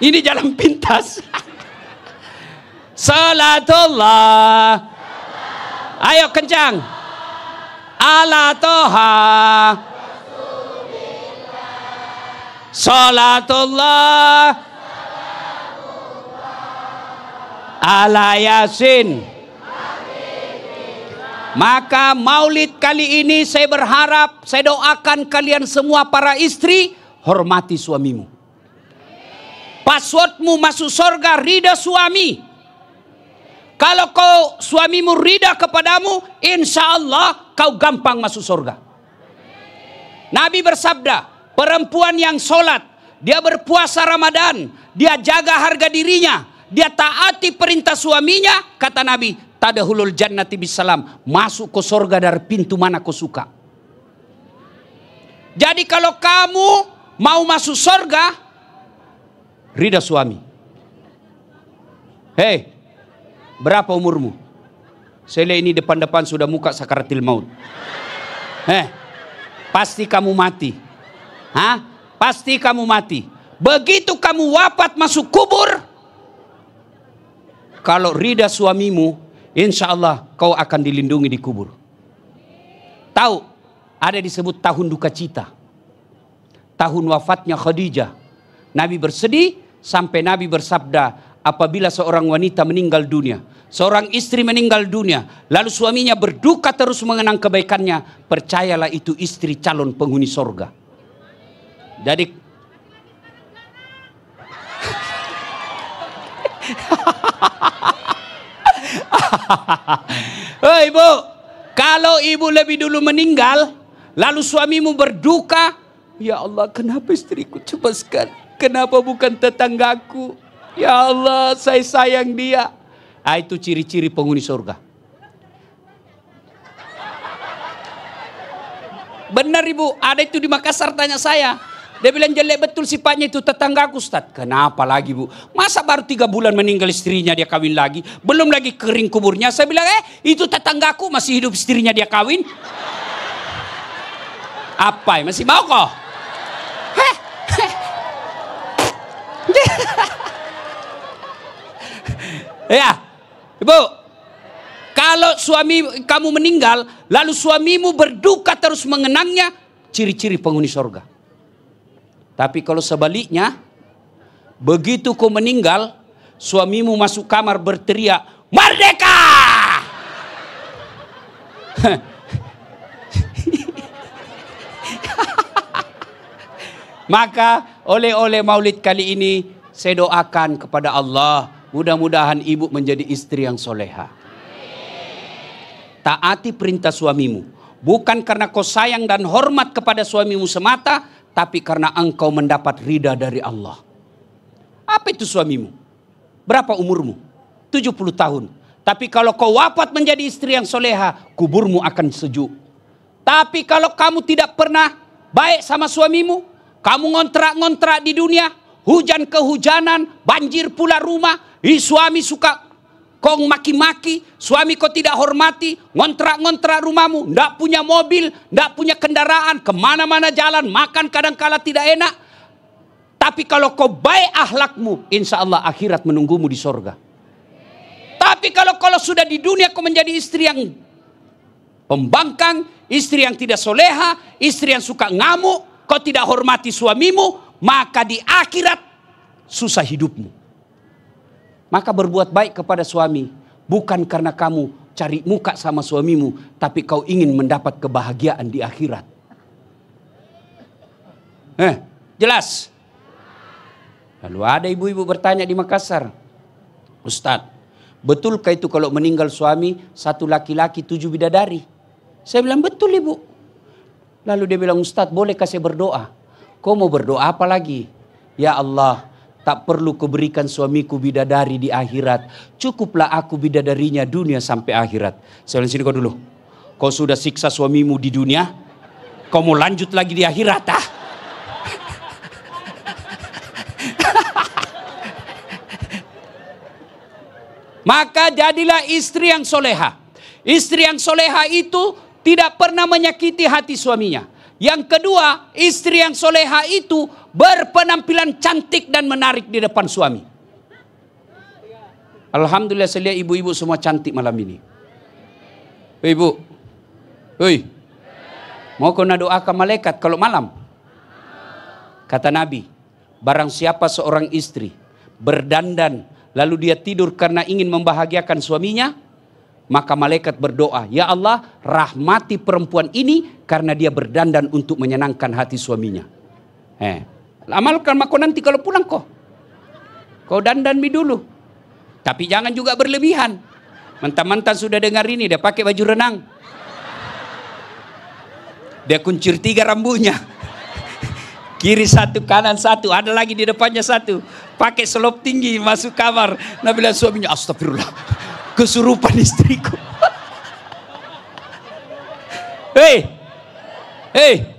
Ini jalan pintas. Salatullah. Ayo kencang. Ala toha. Salatullah ala Yasin. Maka maulid kali ini saya berharap, saya doakan kalian semua para istri, hormati suamimu. Passwordmu masuk surga rida suami. Kalau kau suamimu rida kepadamu, insya Allah kau gampang masuk surga Nabi bersabda, Perempuan yang sholat, dia berpuasa Ramadan, dia jaga harga dirinya, dia taati perintah suaminya, kata Nabi, tadahulul jannati bisalam, masuk ke surga dari pintu mana kau suka. Jadi kalau kamu mau masuk surga, rida suami. Hei, berapa umurmu? Sele ini depan-depan sudah muka sakaratil maut. Heh, pasti kamu mati. Hah? Pasti kamu mati. Begitu kamu wafat masuk kubur, kalau rida suamimu, insya Allah kau akan dilindungi di kubur. Tahu, ada disebut tahun duka cita. Tahun wafatnya Khadijah. Nabi bersedih sampai Nabi bersabda, apabila seorang wanita meninggal dunia, seorang istri meninggal dunia, lalu suaminya berduka terus mengenang kebaikannya, percayalah itu istri calon penghuni sorga. Jadi <laughs> Hei ibu, kalau ibu lebih dulu meninggal, lalu suamimu berduka, ya Allah kenapa istriku cepat sekali? Kenapa bukan tetanggaku? Ya Allah, saya sayang dia. Ah, itu ciri-ciri penghuni surga. Benar ibu, ada itu di Makassar tanya saya. Dia bilang jelek betul sifatnya itu tetanggaku Ustaz. Kenapa lagi bu? Masa baru tiga bulan meninggal istrinya dia kawin lagi. Belum lagi kering kuburnya. Saya bilang eh itu tetanggaku masih hidup istrinya dia kawin. Apa ya? masih mau kok? <laughs> ya, ibu, kalau suami kamu meninggal, lalu suamimu berduka terus mengenangnya, ciri-ciri penghuni sorga. Tapi kalau sebaliknya, begitu kau meninggal, suamimu masuk kamar berteriak, "Merdeka!" <laughs> Maka oleh-oleh maulid kali ini saya doakan kepada Allah mudah-mudahan ibu menjadi istri yang soleha. Taati perintah suamimu. Bukan karena kau sayang dan hormat kepada suamimu semata, tapi karena engkau mendapat ridha dari Allah. Apa itu suamimu? Berapa umurmu? 70 tahun. Tapi kalau kau wafat menjadi istri yang soleha, kuburmu akan sejuk. Tapi kalau kamu tidak pernah baik sama suamimu, kamu ngontrak-ngontrak di dunia, hujan kehujanan, banjir pula rumah, suami suka Kau maki-maki, suami kau tidak hormati, ngontrak-ngontrak rumahmu, ndak punya mobil, ndak punya kendaraan, kemana-mana jalan, makan kadang-kala tidak enak. Tapi kalau kau baik ahlakmu, insya Allah akhirat menunggumu di sorga. Tapi kalau kalau sudah di dunia kau menjadi istri yang pembangkang, istri yang tidak soleha, istri yang suka ngamuk, kau tidak hormati suamimu, maka di akhirat susah hidupmu. Maka berbuat baik kepada suami bukan karena kamu cari muka sama suamimu, tapi kau ingin mendapat kebahagiaan di akhirat. Eh, jelas. Lalu ada ibu-ibu bertanya di Makassar, Ustadz, betulkah itu kalau meninggal suami satu laki-laki tujuh bidadari? Saya bilang betul ibu. Lalu dia bilang Ustadz bolehkah saya berdoa? Kau mau berdoa apa lagi? Ya Allah Tak perlu kuberikan suamiku bidadari di akhirat. Cukuplah aku bidadarinya dunia sampai akhirat. Saya sini kau dulu. Kau sudah siksa suamimu di dunia. Kau mau lanjut lagi di akhirat ah. <laughs> Maka jadilah istri yang soleha. Istri yang soleha itu tidak pernah menyakiti hati suaminya yang kedua, istri yang soleha itu berpenampilan cantik dan menarik di depan suami. Alhamdulillah saya lihat ibu-ibu semua cantik malam ini. Ibu, hei, mau kena doakan malaikat kalau malam? Kata Nabi, barang siapa seorang istri berdandan lalu dia tidur karena ingin membahagiakan suaminya, maka malaikat berdoa, "Ya Allah, rahmati perempuan ini karena dia berdandan untuk menyenangkan hati suaminya." Eh, amalkan maka nanti kalau pulang kok. Kau dandan mi dulu. Tapi jangan juga berlebihan. Mentah-mentah sudah dengar ini dia pakai baju renang. Dia kuncir tiga rambutnya. <laughs> Kiri satu, kanan satu, ada lagi di depannya satu. Pakai selop tinggi masuk kamar. Nabi bilang suaminya, astagfirullah kesurupan istriku. <laughs> Hei, hei,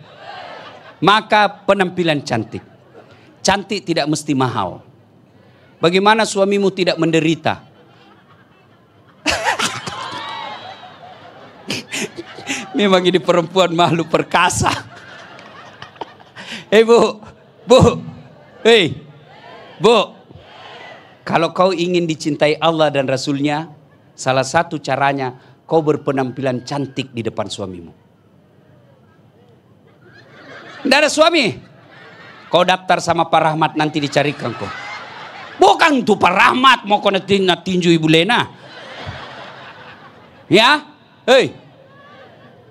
maka penampilan cantik. Cantik tidak mesti mahal. Bagaimana suamimu tidak menderita? <laughs> Memang ini perempuan makhluk perkasa. Hei bu, bu, hei, bu. Kalau kau ingin dicintai Allah dan Rasulnya, Salah satu caranya kau berpenampilan cantik di depan suamimu. Tidak ada suami. Kau daftar sama Pak Rahmat nanti dicarikan kau. Bukan tuh Pak Rahmat mau kau tinju Ibu Lena. Ya, hei.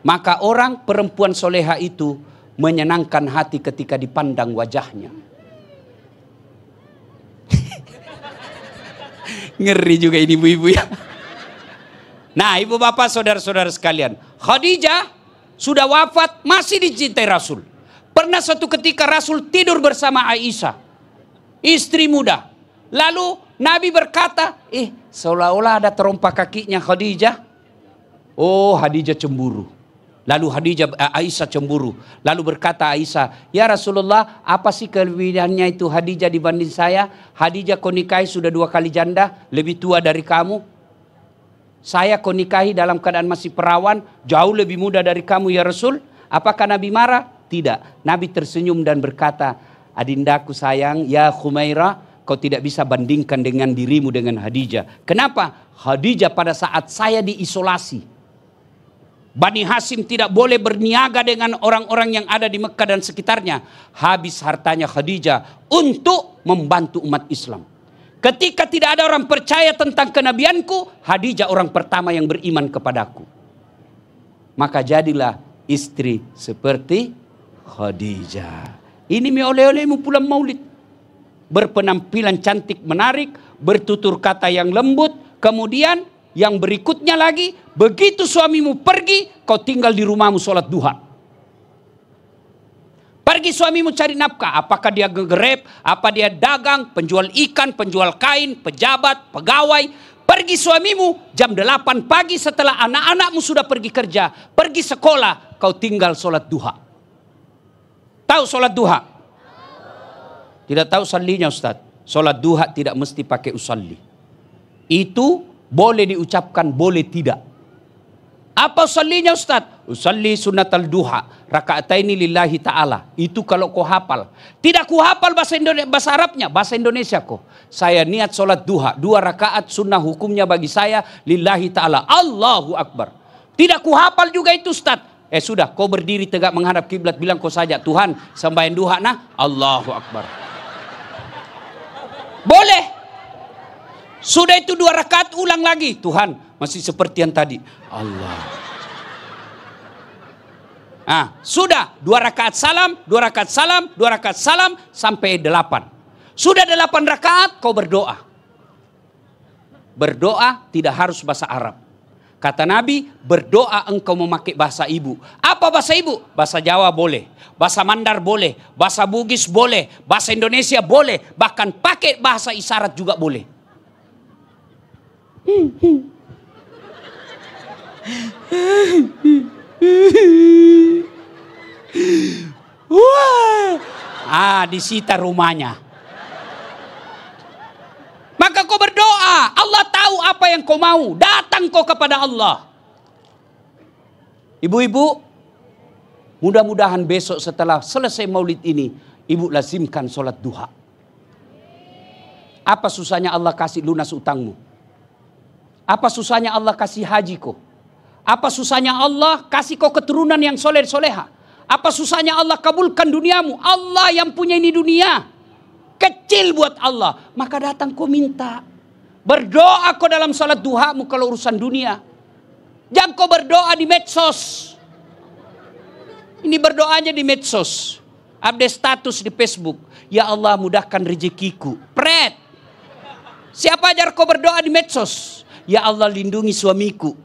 Maka orang perempuan soleha itu menyenangkan hati ketika dipandang wajahnya. <laughs> Ngeri juga ini ibu-ibu ya. Nah ibu bapak saudara-saudara sekalian. Khadijah sudah wafat masih dicintai Rasul. Pernah suatu ketika Rasul tidur bersama Aisyah. Istri muda. Lalu Nabi berkata, eh seolah-olah ada terompak kakinya Khadijah. Oh Khadijah cemburu. Lalu Khadijah eh, Aisyah cemburu. Lalu berkata Aisyah, "Ya Rasulullah, apa sih kelebihannya itu Khadijah dibanding saya? Khadijah kau nikahi sudah dua kali janda, lebih tua dari kamu." Saya kau nikahi dalam keadaan masih perawan, jauh lebih muda dari kamu ya Rasul. Apakah Nabi marah? Tidak. Nabi tersenyum dan berkata, Adindaku sayang, ya Khumaira, kau tidak bisa bandingkan dengan dirimu dengan Hadijah. Kenapa? Hadijah pada saat saya diisolasi. Bani Hasim tidak boleh berniaga dengan orang-orang yang ada di Mekah dan sekitarnya. Habis hartanya Khadijah untuk membantu umat Islam. Ketika tidak ada orang percaya tentang kenabianku, Hadijah orang pertama yang beriman kepadaku. Maka jadilah istri seperti Khadijah. Ini mi oleh-olehmu pulang maulid. Berpenampilan cantik menarik, bertutur kata yang lembut. Kemudian yang berikutnya lagi, begitu suamimu pergi, kau tinggal di rumahmu sholat duha. Pergi suamimu cari nafkah, apakah dia gegerep? apa dia dagang, penjual ikan, penjual kain, pejabat, pegawai. Pergi suamimu jam 8 pagi setelah anak-anakmu sudah pergi kerja, pergi sekolah, kau tinggal sholat duha. Tahu sholat duha? Tidak tahu salinya Ustaz. Sholat duha tidak mesti pakai usalli. Itu boleh diucapkan, boleh tidak. Apa salinya Ustaz? Usalli sunnatal duha. Rakaataini lillahi ta'ala. Itu kalau kau hafal. Tidak ku hafal bahasa, Indonesia, bahasa Arabnya. Bahasa Indonesia kok. Saya niat sholat duha. Dua rakaat sunnah hukumnya bagi saya. Lillahi ta'ala. Allahu Akbar. Tidak ku hafal juga itu Ustaz. Eh sudah kau berdiri tegak menghadap kiblat bilang kau saja. Tuhan sembahin duha nah. Allahu Akbar. Boleh. Sudah itu dua rakaat ulang lagi. Tuhan masih seperti yang tadi. Allah. Nah, sudah dua rakaat salam, dua rakaat salam, dua rakaat salam sampai delapan. Sudah delapan rakaat kau berdoa. Berdoa tidak harus bahasa Arab. Kata Nabi, berdoa engkau memakai bahasa ibu. Apa bahasa ibu? Bahasa Jawa boleh, bahasa Mandar boleh, bahasa Bugis boleh, bahasa Indonesia boleh, bahkan pakai bahasa isyarat juga boleh. <laughs> disita rumahnya. Maka kau berdoa, Allah tahu apa yang kau mau. Datang kau kepada Allah. Ibu-ibu, mudah-mudahan besok setelah selesai maulid ini, ibu lazimkan sholat duha. Apa susahnya Allah kasih lunas utangmu? Apa susahnya Allah kasih hajiku? Apa susahnya Allah kasih kau keturunan yang soleh soleha? Apa susahnya Allah kabulkan duniamu? Allah yang punya ini dunia. Kecil buat Allah. Maka datang kau minta. Berdoa kau dalam salat duhamu kalau urusan dunia. Jangan kau berdoa di medsos. Ini berdoanya di medsos. Update status di Facebook. Ya Allah mudahkan rezekiku. Pret. Siapa ajar kau berdoa di medsos? Ya Allah lindungi suamiku.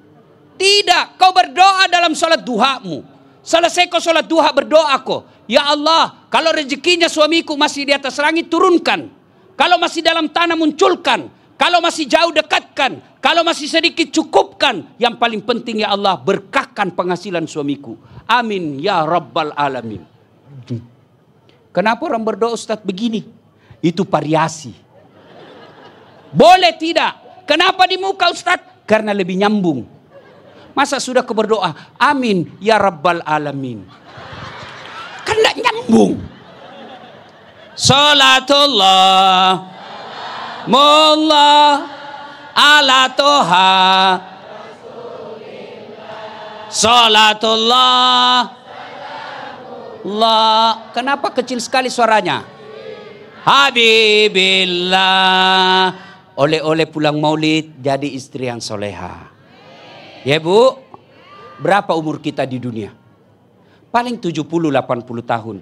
Tidak, kau berdoa dalam sholat duhamu. Selesai kau sholat duha berdoa kau. Ya Allah, kalau rezekinya suamiku masih di atas langit turunkan. Kalau masih dalam tanah munculkan. Kalau masih jauh dekatkan. Kalau masih sedikit cukupkan. Yang paling penting ya Allah berkahkan penghasilan suamiku. Amin ya Rabbal Alamin. Kenapa orang berdoa Ustadz begini? Itu variasi. Boleh tidak? Kenapa di muka Ustadz? Karena lebih nyambung. Masa sudah keberdoa, berdoa? Amin ya rabbal alamin. Kan tidak nyambung. Salatullah Mullah ala toha Salatullah La, Kenapa kecil sekali suaranya? Habibillah Oleh-oleh pulang maulid jadi istri yang soleha Ya bu, berapa umur kita di dunia? Paling 70-80 tahun.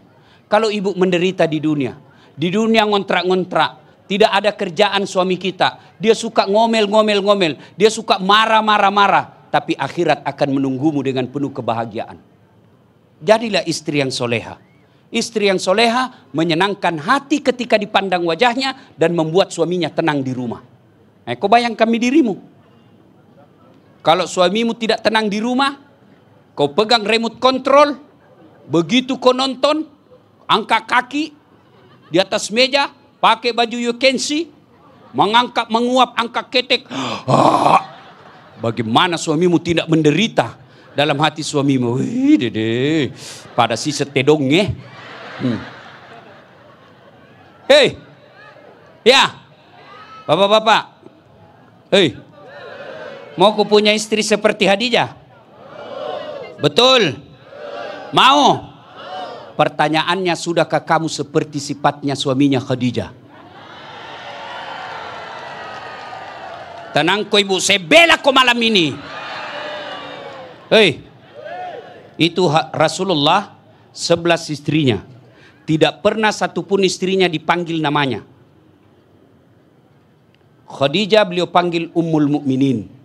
Kalau ibu menderita di dunia, di dunia ngontrak-ngontrak, tidak ada kerjaan suami kita. Dia suka ngomel-ngomel-ngomel. Dia suka marah-marah-marah. Tapi akhirat akan menunggumu dengan penuh kebahagiaan. Jadilah istri yang soleha. Istri yang soleha menyenangkan hati ketika dipandang wajahnya. Dan membuat suaminya tenang di rumah. Eh, kau bayangkan dirimu. Kalau suamimu tidak tenang di rumah, kau pegang remote control, begitu kau nonton, angkat kaki di atas meja, pakai baju you can see, mengangkat menguap angkat ketek. Ah, bagaimana suamimu tidak menderita dalam hati suamimu? Wih, dede, pada si setedong eh. Hmm. Hei, ya, bapak-bapak, hei, Mau ku punya istri seperti Hadijah? Betul. Mau? Pertanyaannya sudahkah kamu seperti sifatnya suaminya Khadijah? Tenang kau ibu, saya bela kau malam ini. Hei, itu Rasulullah sebelas istrinya. Tidak pernah satupun istrinya dipanggil namanya. Khadijah beliau panggil Ummul Mukminin.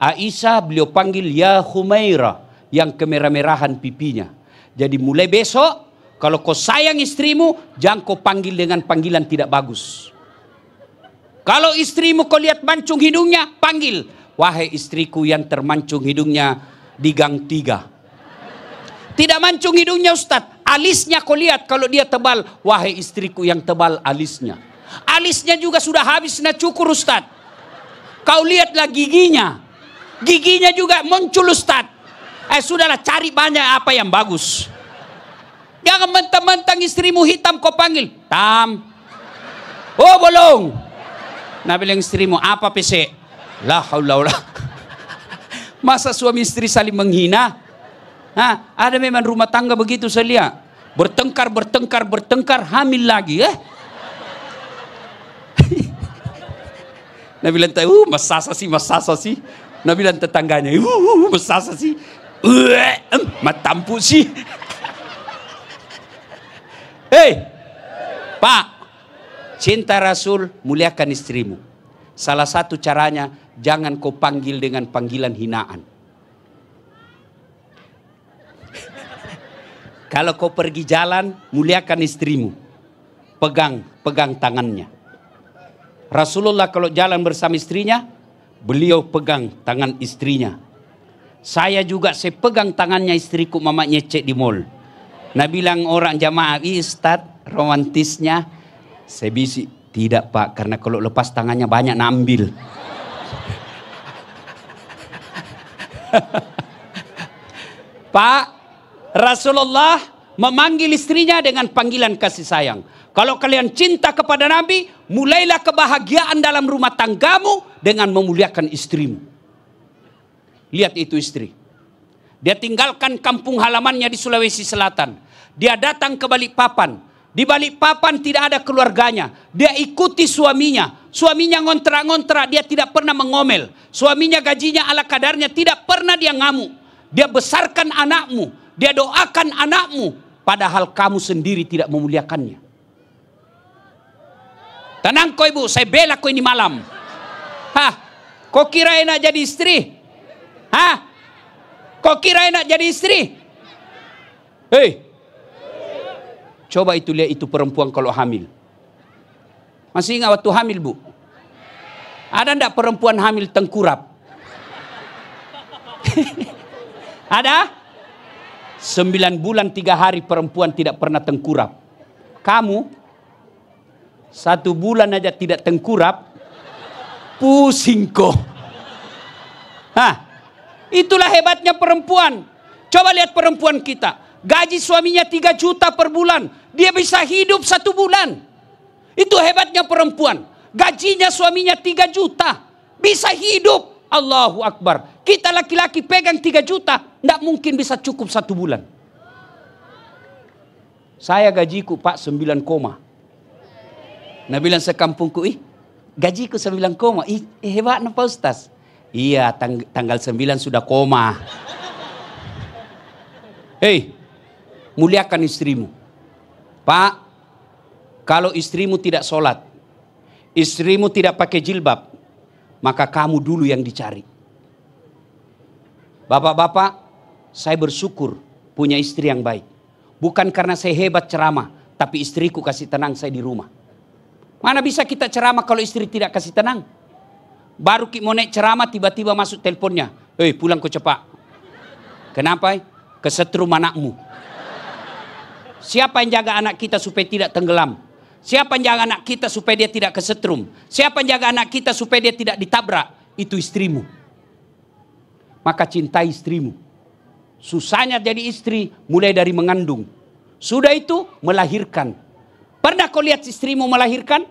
Aisyah beliau panggil ya Humaira yang kemerah-merahan pipinya. Jadi mulai besok kalau kau sayang istrimu jangan kau panggil dengan panggilan tidak bagus. Kalau istrimu kau lihat mancung hidungnya panggil. Wahai istriku yang termancung hidungnya di gang tiga. Tidak mancung hidungnya Ustadz. Alisnya kau lihat kalau dia tebal. Wahai istriku yang tebal alisnya. Alisnya juga sudah habis nak cukur Ustadz. Kau lihatlah giginya. Giginya juga muncul ustad Eh sudahlah cari banyak apa yang bagus. Jangan mentang-mentang istrimu hitam kau panggil. Tam. Oh bolong. nabi bilang istrimu apa PC? lah Allah <laughs> Masa suami istri saling menghina? Nah, ada memang rumah tangga begitu saya lihat. Bertengkar, bertengkar, bertengkar, hamil lagi eh. <laughs> Nabi bilang, uh, masasa sih, masasa sih. Nak bilang tetangganya, uh, besar sih. Uh, matampu sih. Hei, Pak, cinta Rasul, muliakan istrimu. Salah satu caranya, jangan kau panggil dengan panggilan hinaan. <laughs> Kalau kau pergi jalan, muliakan istrimu. Pegang, pegang tangannya. Rasulullah kalau jalan bersama istrinya, Beliau pegang tangan istrinya. Saya juga saya pegang tangannya istriku mamanya cek di mall. Nah bilang orang jamaah, Ustaz romantisnya. Saya bisik, tidak pak karena kalau lepas tangannya banyak nambil. <laughs> pak, Rasulullah memanggil istrinya dengan panggilan kasih sayang. Kalau kalian cinta kepada Nabi, mulailah kebahagiaan dalam rumah tanggamu dengan memuliakan istrimu. Lihat itu istri. Dia tinggalkan kampung halamannya di Sulawesi Selatan. Dia datang ke Balikpapan. Di Balikpapan tidak ada keluarganya. Dia ikuti suaminya. Suaminya ngontra ngontra, dia tidak pernah mengomel. Suaminya gajinya ala kadarnya, tidak pernah dia ngamuk. Dia besarkan anakmu, dia doakan anakmu. Padahal kamu sendiri tidak memuliakannya. Tenang ko ibu, saya bela ko ini malam. Hah? Kau kira enak jadi istri? Hah? Kau kira enak jadi istri? Hei. Coba itu lihat itu perempuan kalau hamil. Masih ingat waktu hamil, Bu? Ada ndak perempuan hamil tengkurap? <laughs> Ada? Sembilan bulan tiga hari perempuan tidak pernah tengkurap. Kamu satu bulan aja tidak tengkurap. Pusing kok. Hah? Itulah hebatnya perempuan. Coba lihat perempuan kita. Gaji suaminya 3 juta per bulan. Dia bisa hidup satu bulan. Itu hebatnya perempuan. Gajinya suaminya 3 juta. Bisa hidup. Allahu Akbar. Kita laki-laki pegang 3 juta. Tidak mungkin bisa cukup satu bulan. Saya gajiku pak 9 koma. Nabi bilang sekampungku, ih gajiku sembilan koma. Ih hebat nampak ustaz. Iya tang tanggal 9 sudah koma. Hei, muliakan istrimu. Pak, kalau istrimu tidak sholat, istrimu tidak pakai jilbab, maka kamu dulu yang dicari. Bapak-bapak, saya bersyukur punya istri yang baik. Bukan karena saya hebat ceramah, tapi istriku kasih tenang saya di rumah. Mana bisa kita ceramah kalau istri tidak kasih tenang? Baru kita mau naik ceramah tiba-tiba masuk teleponnya. Hei eh, pulang kau cepat. Kenapa? Eh? Kesetrum anakmu. Siapa yang jaga anak kita supaya tidak tenggelam? Siapa yang jaga anak kita supaya dia tidak kesetrum? Siapa yang jaga anak kita supaya dia tidak ditabrak? Itu istrimu. Maka cintai istrimu. Susahnya jadi istri mulai dari mengandung. Sudah itu melahirkan. Pernah kau lihat istrimu melahirkan?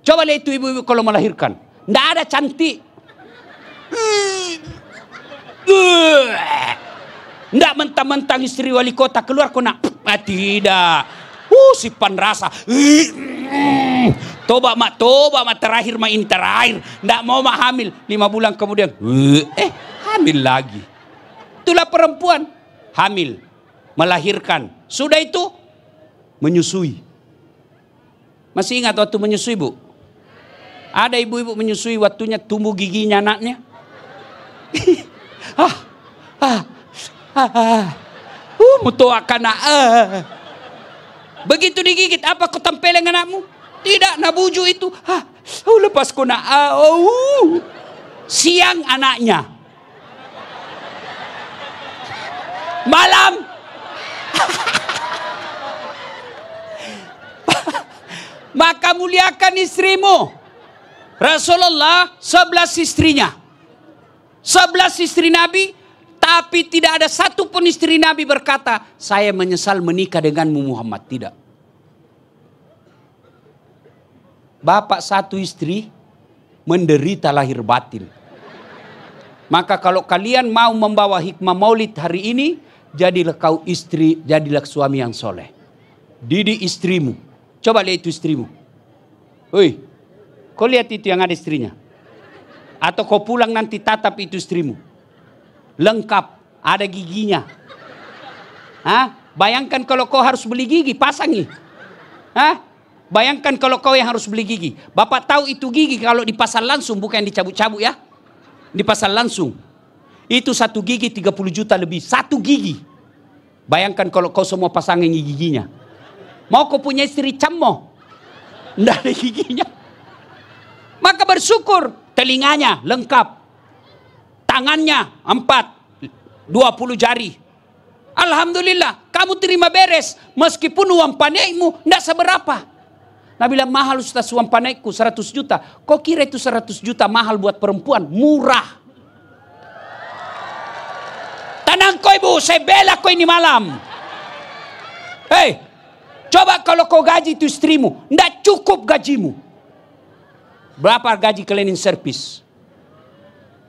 Coba lihat itu ibu-ibu kalau melahirkan. Tidak ada cantik. Tidak mentang-mentang istri wali kota keluar nak. Ah, tidak. Uh, si rasa, Toba mak, toba mak terakhir mak ini terakhir. Tidak mau mak hamil. Lima bulan kemudian. Eh, hamil lagi. Itulah perempuan. Hamil. Melahirkan. Sudah itu menyusui. Masih ingat waktu menyusui, Bu? Ada ibu-ibu menyusui waktunya tumbuh giginya anaknya. <laughs> ah, ah, ah, ah. Uh, mutuakana. Ah, ah, ah. Begitu digigit, apa kau tempel dengan anakmu? Tidak, nabuju itu. Ah, uh, ah oh, lepas kau nak. oh. Siang anaknya. Malam. <laughs> maka muliakan istrimu. Rasulullah sebelas istrinya. Sebelas istri Nabi, tapi tidak ada satu pun istri Nabi berkata, saya menyesal menikah denganmu Muhammad. Tidak. Bapak satu istri menderita lahir batin. Maka kalau kalian mau membawa hikmah maulid hari ini, jadilah kau istri, jadilah suami yang soleh. Didi istrimu, Coba lihat itu istrimu. Woi, kau lihat itu yang ada istrinya. Atau kau pulang nanti tatap itu istrimu. Lengkap, ada giginya. Hah? Bayangkan kalau kau harus beli gigi, pasangi. Hah? Bayangkan kalau kau yang harus beli gigi. Bapak tahu itu gigi kalau dipasang langsung, bukan dicabut-cabut ya. dipasang langsung. Itu satu gigi 30 juta lebih. Satu gigi. Bayangkan kalau kau semua pasangin giginya. Mau kau punya istri cemoh? Tidak ada giginya. Maka bersyukur telinganya lengkap. Tangannya empat. Dua puluh jari. Alhamdulillah kamu terima beres. Meskipun uang panekmu tidak seberapa. Nabi bilang mahal Ustaz uang panekku seratus juta. Kau kira itu seratus juta mahal buat perempuan? Murah. Tenang kau ibu, saya bela kau ini malam. Hei, Coba kalau kau gaji itu istrimu, ndak cukup gajimu. Berapa gaji cleaning service?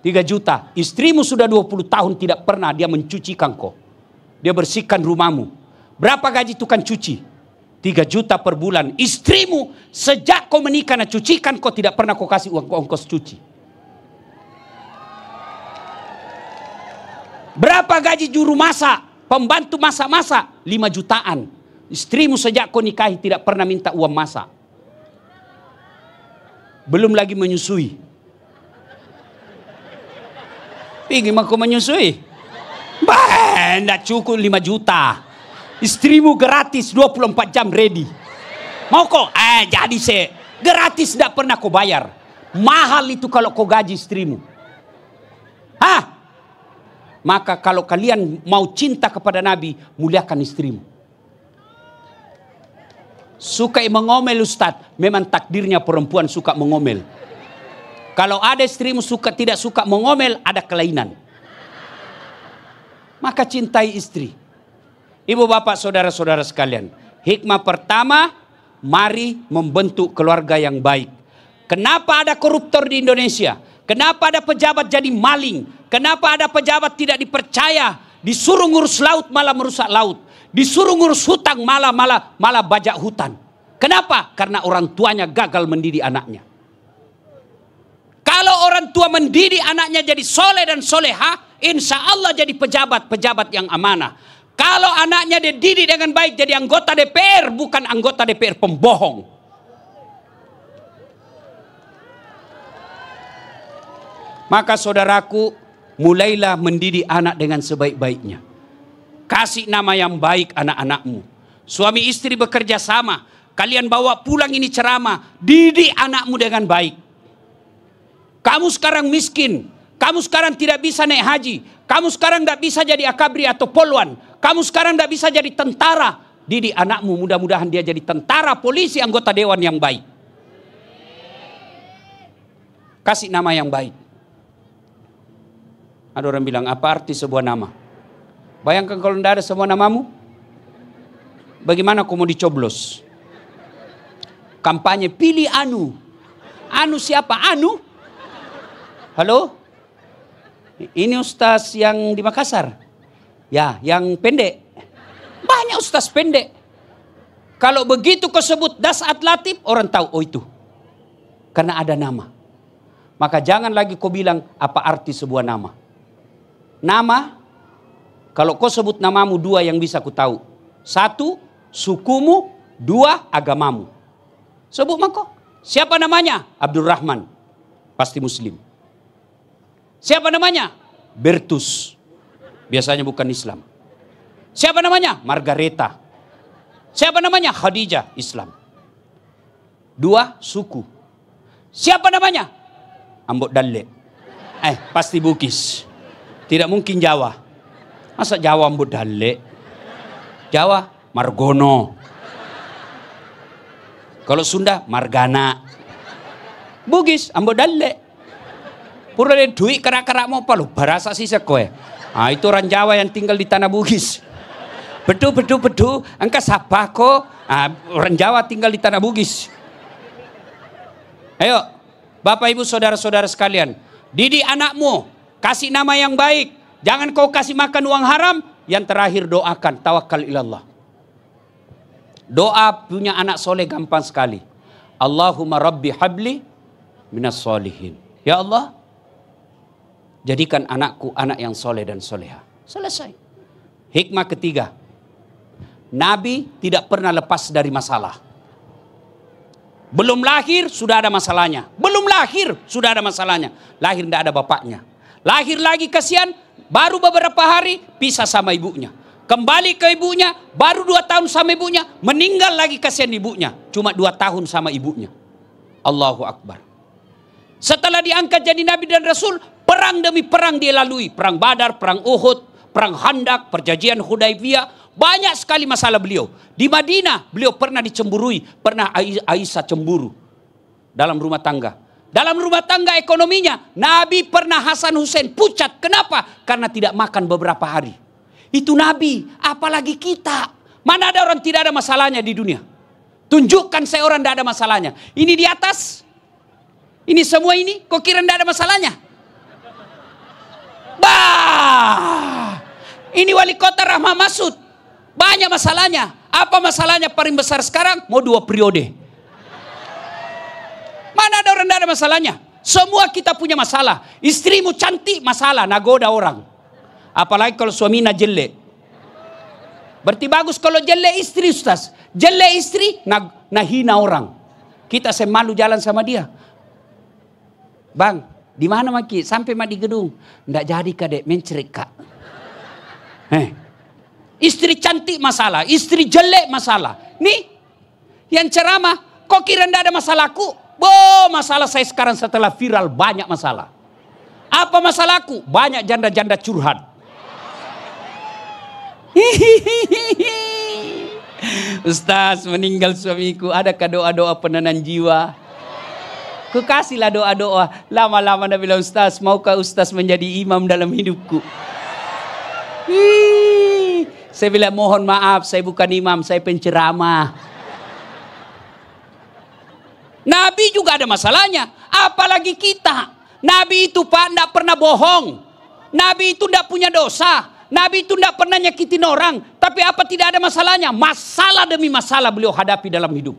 3 juta. Istrimu sudah 20 tahun tidak pernah dia mencuci kau. Dia bersihkan rumahmu. Berapa gaji tukang cuci? 3 juta per bulan. Istrimu sejak kau menikah dan cucikan kau tidak pernah kau kasih uang ongkos cuci. Berapa gaji juru masak? Pembantu masak-masak? 5 jutaan. Istrimu sejak kau nikahi tidak pernah minta uang masak. Belum lagi menyusui. Pergi mah menyusui. Benda cukup 5 juta. Istrimu gratis 24 jam ready. Mau kok? Eh, jadi se. Gratis tidak pernah kau bayar. Mahal itu kalau kau gaji istrimu. Hah? Maka kalau kalian mau cinta kepada Nabi, muliakan istrimu suka mengomel Ustadz. Memang takdirnya perempuan suka mengomel. Kalau ada istrimu suka tidak suka mengomel, ada kelainan. Maka cintai istri. Ibu bapak saudara-saudara sekalian. Hikmah pertama, mari membentuk keluarga yang baik. Kenapa ada koruptor di Indonesia? Kenapa ada pejabat jadi maling? Kenapa ada pejabat tidak dipercaya? Disuruh ngurus laut malah merusak laut disuruh ngurus hutang malah malah malah bajak hutan. Kenapa? Karena orang tuanya gagal mendidik anaknya. Kalau orang tua mendidik anaknya jadi soleh dan soleha, insya Allah jadi pejabat-pejabat yang amanah. Kalau anaknya dididik dengan baik jadi anggota DPR, bukan anggota DPR pembohong. Maka saudaraku, mulailah mendidik anak dengan sebaik-baiknya. Kasih nama yang baik anak-anakmu. Suami istri bekerja sama. Kalian bawa pulang ini ceramah. Didik anakmu dengan baik. Kamu sekarang miskin. Kamu sekarang tidak bisa naik haji. Kamu sekarang tidak bisa jadi akabri atau poluan. Kamu sekarang tidak bisa jadi tentara. Didik anakmu mudah-mudahan dia jadi tentara, polisi, anggota dewan yang baik. Kasih nama yang baik. Ada orang bilang, apa arti sebuah nama? Bayangkan kalau tidak ada semua namamu, bagaimana kamu dicoblos? Kampanye pilih Anu. Anu siapa? Anu? Halo? Ini ustaz yang di Makassar. Ya, yang pendek. Banyak ustaz pendek. Kalau begitu kau sebut Das Latif, orang tahu oh itu. Karena ada nama. Maka jangan lagi kau bilang apa arti sebuah nama. Nama kalau kau sebut namamu dua yang bisa ku tahu. Satu, sukumu. Dua, agamamu. Sebut mako. Siapa namanya? Abdurrahman. Pasti muslim. Siapa namanya? Bertus. Biasanya bukan Islam. Siapa namanya? Margareta. Siapa namanya? Khadijah. Islam. Dua, suku. Siapa namanya? Ambo Dalle. Eh, pasti Bugis. Tidak mungkin Jawa. Masa Jawa mbu dalek? Jawa margono. Kalau Sunda margana. Bugis ambo ah, dalek. Pura ada duit kerak-kerak mau apa lu? Barasa sih kowe. Ah itu orang Jawa yang tinggal di tanah Bugis. Bedu bedu bedu, engkau sabah ko. Ah, orang Jawa tinggal di tanah Bugis. Ayo, Bapak Ibu Saudara-saudara sekalian, Didi anakmu, kasih nama yang baik, Jangan kau kasih makan uang haram. Yang terakhir doakan. Tawakal ilallah. Doa punya anak soleh gampang sekali. Allahumma rabbi habli minas solihin. Ya Allah, jadikan anakku anak yang soleh dan soleha. Selesai. Hikmah ketiga. Nabi tidak pernah lepas dari masalah. Belum lahir sudah ada masalahnya. Belum lahir sudah ada masalahnya. Lahir tidak ada bapaknya. Lahir lagi kasihan baru beberapa hari pisah sama ibunya. Kembali ke ibunya, baru dua tahun sama ibunya, meninggal lagi kasihan ibunya. Cuma dua tahun sama ibunya. Allahu Akbar. Setelah diangkat jadi Nabi dan Rasul, perang demi perang dia lalui. Perang Badar, perang Uhud, perang Handak, perjanjian Hudaybiyah. Banyak sekali masalah beliau. Di Madinah, beliau pernah dicemburui, pernah Aisyah cemburu dalam rumah tangga. Dalam rumah tangga ekonominya, Nabi pernah Hasan Hussein pucat. Kenapa? Karena tidak makan beberapa hari. Itu Nabi, apalagi kita. Mana ada orang tidak ada masalahnya di dunia? Tunjukkan saya orang tidak ada masalahnya. Ini di atas, ini semua ini, kok kira tidak ada masalahnya? Bah, ini wali kota Rahma Masud. Banyak masalahnya. Apa masalahnya paling besar sekarang? Mau dua periode. Mana ada orang tidak ada masalahnya? Semua kita punya masalah. Istrimu cantik masalah, nagoda orang. Apalagi kalau suaminya jelek. Berarti bagus kalau jelek istri Ustaz. Jelek istri, nah, nahina orang. Kita semalu jalan sama dia. Bang, di mana maki? Sampai mah gedung. Tidak jadi kadek, mencerik kak. Eh. Istri cantik masalah, istri jelek masalah. Nih, yang ceramah, kok kira tidak ada masalahku? Bo, masalah saya sekarang setelah viral banyak masalah. Apa masalahku? Banyak janda-janda curhat. <laughs> Ustaz meninggal suamiku, adakah doa-doa penenang jiwa? kasihlah doa-doa. Lama-lama nabi bilang, Ustaz, maukah Ustaz menjadi imam dalam hidupku? Hii. Saya bilang, mohon maaf, saya bukan imam, saya penceramah. Nabi juga ada masalahnya. Apalagi kita. Nabi itu Pak tidak pernah bohong. Nabi itu tidak punya dosa. Nabi itu tidak pernah nyakitin orang. Tapi apa tidak ada masalahnya? Masalah demi masalah beliau hadapi dalam hidup.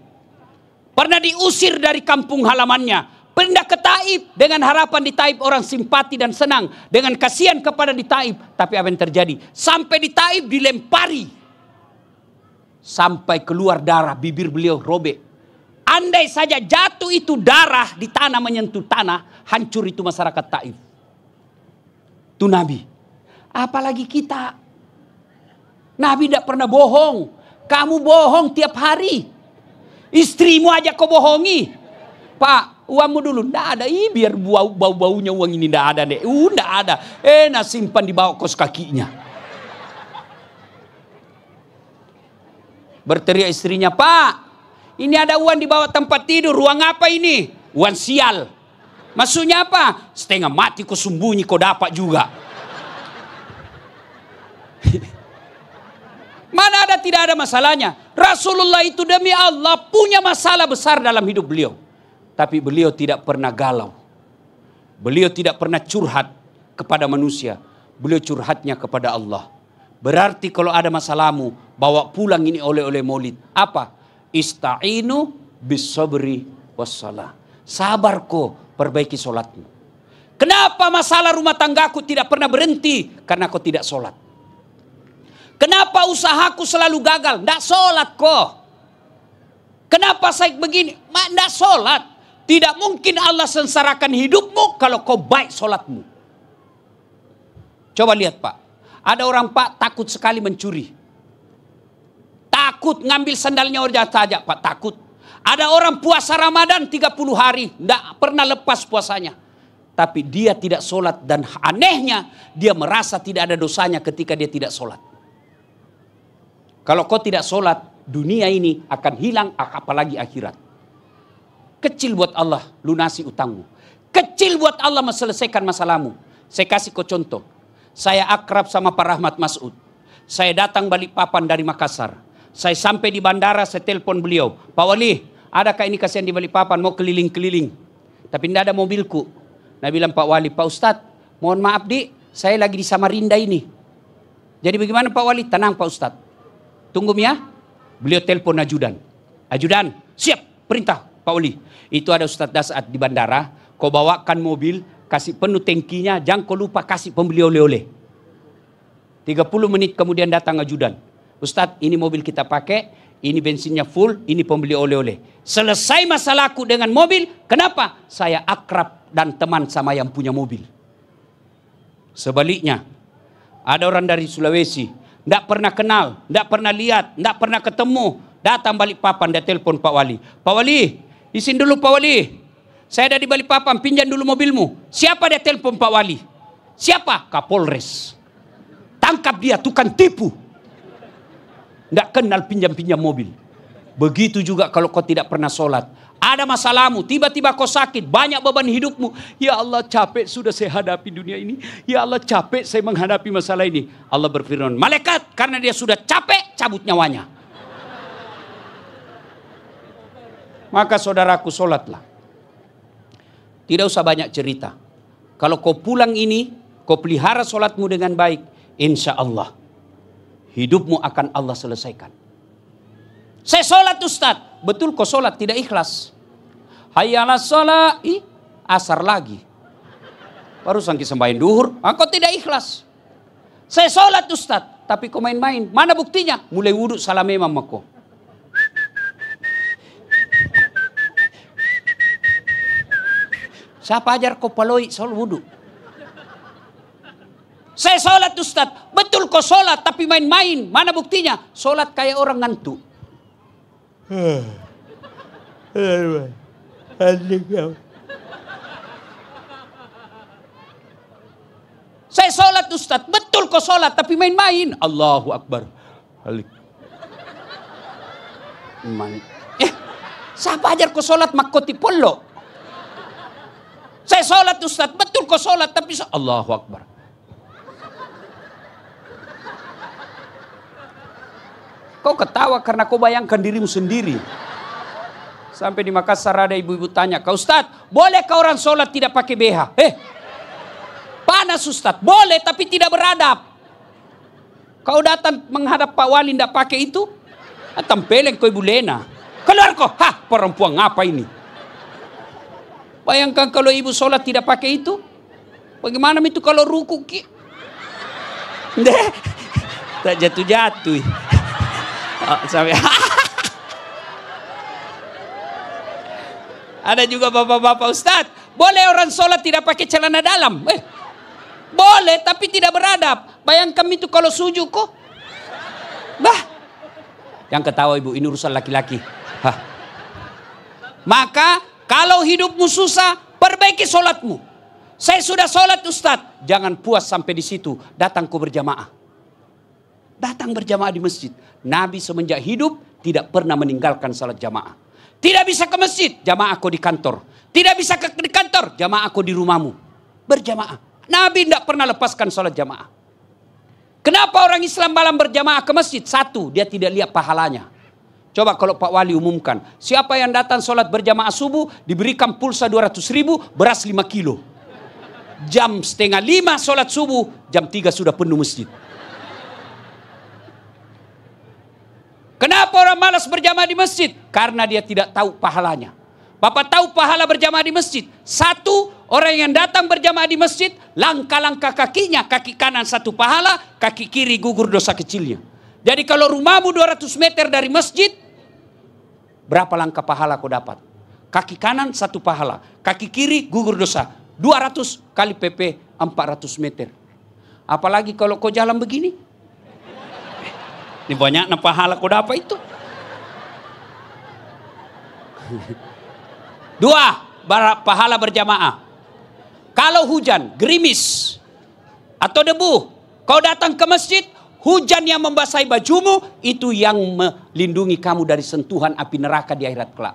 Pernah diusir dari kampung halamannya. pernah ke Taib dengan harapan di Taib orang simpati dan senang. Dengan kasihan kepada di Taib. Tapi apa yang terjadi? Sampai di Taib dilempari. Sampai keluar darah bibir beliau robek. Andai saja jatuh itu darah di tanah menyentuh tanah, hancur itu masyarakat Taif. Itu Nabi. Apalagi kita. Nabi tidak pernah bohong. Kamu bohong tiap hari. Istrimu aja kau bohongi. Pak, uangmu dulu. Tidak ada. Ih, biar bau-baunya uang ini tidak ada deh. Uh, ada. Eh, nah simpan di bawah kos kakinya. Berteriak istrinya, Pak, ini ada uan di bawah tempat tidur. ruang apa ini? Uan sial. Maksudnya apa? Setengah mati kau sembunyi kau dapat juga. <laughs> Mana ada tidak ada masalahnya. Rasulullah itu demi Allah punya masalah besar dalam hidup beliau. Tapi beliau tidak pernah galau. Beliau tidak pernah curhat kepada manusia. Beliau curhatnya kepada Allah. Berarti kalau ada masalahmu, bawa pulang ini oleh-oleh maulid. Apa? Istainu bisabri wassalah. Sabarku perbaiki solatmu. Kenapa masalah rumah tanggaku tidak pernah berhenti? Karena kau tidak solat. Kenapa usahaku selalu gagal? Tidak solat kok. Kenapa saya begini? Tidak solat. Tidak mungkin Allah sengsarakan hidupmu kalau kau baik solatmu. Coba lihat pak. Ada orang pak takut sekali mencuri takut ngambil sandalnya orang saja, Pak, takut. Ada orang puasa Ramadan 30 hari, tidak pernah lepas puasanya. Tapi dia tidak sholat dan anehnya dia merasa tidak ada dosanya ketika dia tidak sholat. Kalau kau tidak sholat, dunia ini akan hilang apalagi akhirat. Kecil buat Allah, lunasi utangmu. Kecil buat Allah menyelesaikan masalahmu. Saya kasih kau contoh. Saya akrab sama Pak Rahmat Mas'ud. Saya datang balik papan dari Makassar. Saya sampai di bandara, saya telpon beliau. Pak Wali, adakah ini kasihan di Balikpapan? Mau keliling-keliling. Tapi tidak ada mobilku. Nah bilang Pak Wali, Pak Ustadz, mohon maaf di, saya lagi di Samarinda ini. Jadi bagaimana Pak Wali? Tenang Pak Ustadz. Tunggu ya. Beliau telepon ajudan. Ajudan, siap, perintah Pak Wali. Itu ada Ustadz Dasat di bandara. Kau bawakan mobil, kasih penuh tangkinya, jangan kau lupa kasih pembeli oleh-oleh. 30 menit kemudian datang ajudan. Ustadz ini mobil kita pakai, ini bensinnya full, ini pembeli oleh-oleh. Selesai masalahku dengan mobil, kenapa? Saya akrab dan teman sama yang punya mobil. Sebaliknya, ada orang dari Sulawesi, tidak pernah kenal, tidak pernah lihat, tidak pernah ketemu. Datang balik papan, dia telepon Pak Wali. Pak Wali, izin dulu Pak Wali. Saya ada di balik papan, pinjam dulu mobilmu. Siapa dia telepon Pak Wali? Siapa? Kapolres. Tangkap dia, tukang tipu. Tidak kenal pinjam-pinjam mobil. Begitu juga kalau kau tidak pernah sholat. Ada masalahmu, tiba-tiba kau sakit, banyak beban hidupmu. Ya Allah capek sudah saya hadapi dunia ini. Ya Allah capek saya menghadapi masalah ini. Allah berfirman, malaikat karena dia sudah capek cabut nyawanya. Maka saudaraku sholatlah. Tidak usah banyak cerita. Kalau kau pulang ini, kau pelihara sholatmu dengan baik. Insya Allah hidupmu akan Allah selesaikan. Saya sholat Ustaz. Betul kok sholat, tidak ikhlas. Hayalah sholat, ih, asar lagi. Baru sangki sembahin duhur, engkau ah, tidak ikhlas. Saya sholat Ustaz, tapi kau main-main. Mana buktinya? Mulai wudhu salam imam aku. Siapa ajar kau paloi soal wudhu? Saya sholat Ustaz. Betul kok sholat tapi main-main. Mana buktinya? Sholat kayak orang ngantuk. Saya sholat Ustaz. Betul kok sholat tapi main-main. Allahu Akbar. Alik. Malik. Eh, siapa ajar kau sholat makoti polo? Saya sholat Ustaz. Betul kau sholat tapi Allahu Akbar. Kau ketawa karena kau bayangkan dirimu sendiri. Sampai di Makassar ada ibu-ibu tanya, kau Ustaz, kau orang sholat tidak pakai BH? Eh, panas Ustaz, boleh tapi tidak beradab. Kau datang menghadap Pak Wali tidak pakai itu? Ah, tempeleng kau Ibu Lena. Keluar kau, hah perempuan apa ini? Bayangkan kalau ibu sholat tidak pakai itu? Bagaimana itu kalau ruku? Ki? Deh, <laughs> tak jatuh-jatuh. Oh, sampai Ada juga bapak-bapak ustad, boleh orang sholat tidak pakai celana dalam? Eh, boleh, tapi tidak beradab. Bayangkan itu kalau sujud kok. Bah. Yang ketawa ibu, ini urusan laki-laki. Maka kalau hidupmu susah, perbaiki sholatmu. Saya sudah sholat Ustadz. Jangan puas sampai di situ. Datang berjamaah. Datang berjamaah di masjid. Nabi semenjak hidup tidak pernah meninggalkan salat jamaah. Tidak bisa ke masjid, jamaah aku di kantor. Tidak bisa ke kantor, jamaah aku di rumahmu. Berjamaah. Nabi tidak pernah lepaskan salat jamaah. Kenapa orang Islam malam berjamaah ke masjid? Satu, dia tidak lihat pahalanya. Coba kalau Pak Wali umumkan, siapa yang datang sholat berjamaah subuh diberikan pulsa 200 ribu, beras 5 kilo. Jam setengah lima sholat subuh, jam tiga sudah penuh masjid. Kenapa orang malas berjamaah di masjid? Karena dia tidak tahu pahalanya. Bapak tahu pahala berjamaah di masjid. Satu, orang yang datang berjamaah di masjid, langkah-langkah kakinya, kaki kanan satu pahala, kaki kiri gugur dosa kecilnya. Jadi kalau rumahmu 200 meter dari masjid, berapa langkah pahala kau dapat? Kaki kanan satu pahala, kaki kiri gugur dosa. 200 kali PP 400 meter. Apalagi kalau kau jalan begini, ini banyak na pahala kuda apa itu? Dua, pahala berjamaah. Kalau hujan, gerimis atau debu, kau datang ke masjid, hujan yang membasahi bajumu itu yang melindungi kamu dari sentuhan api neraka di akhirat kelak.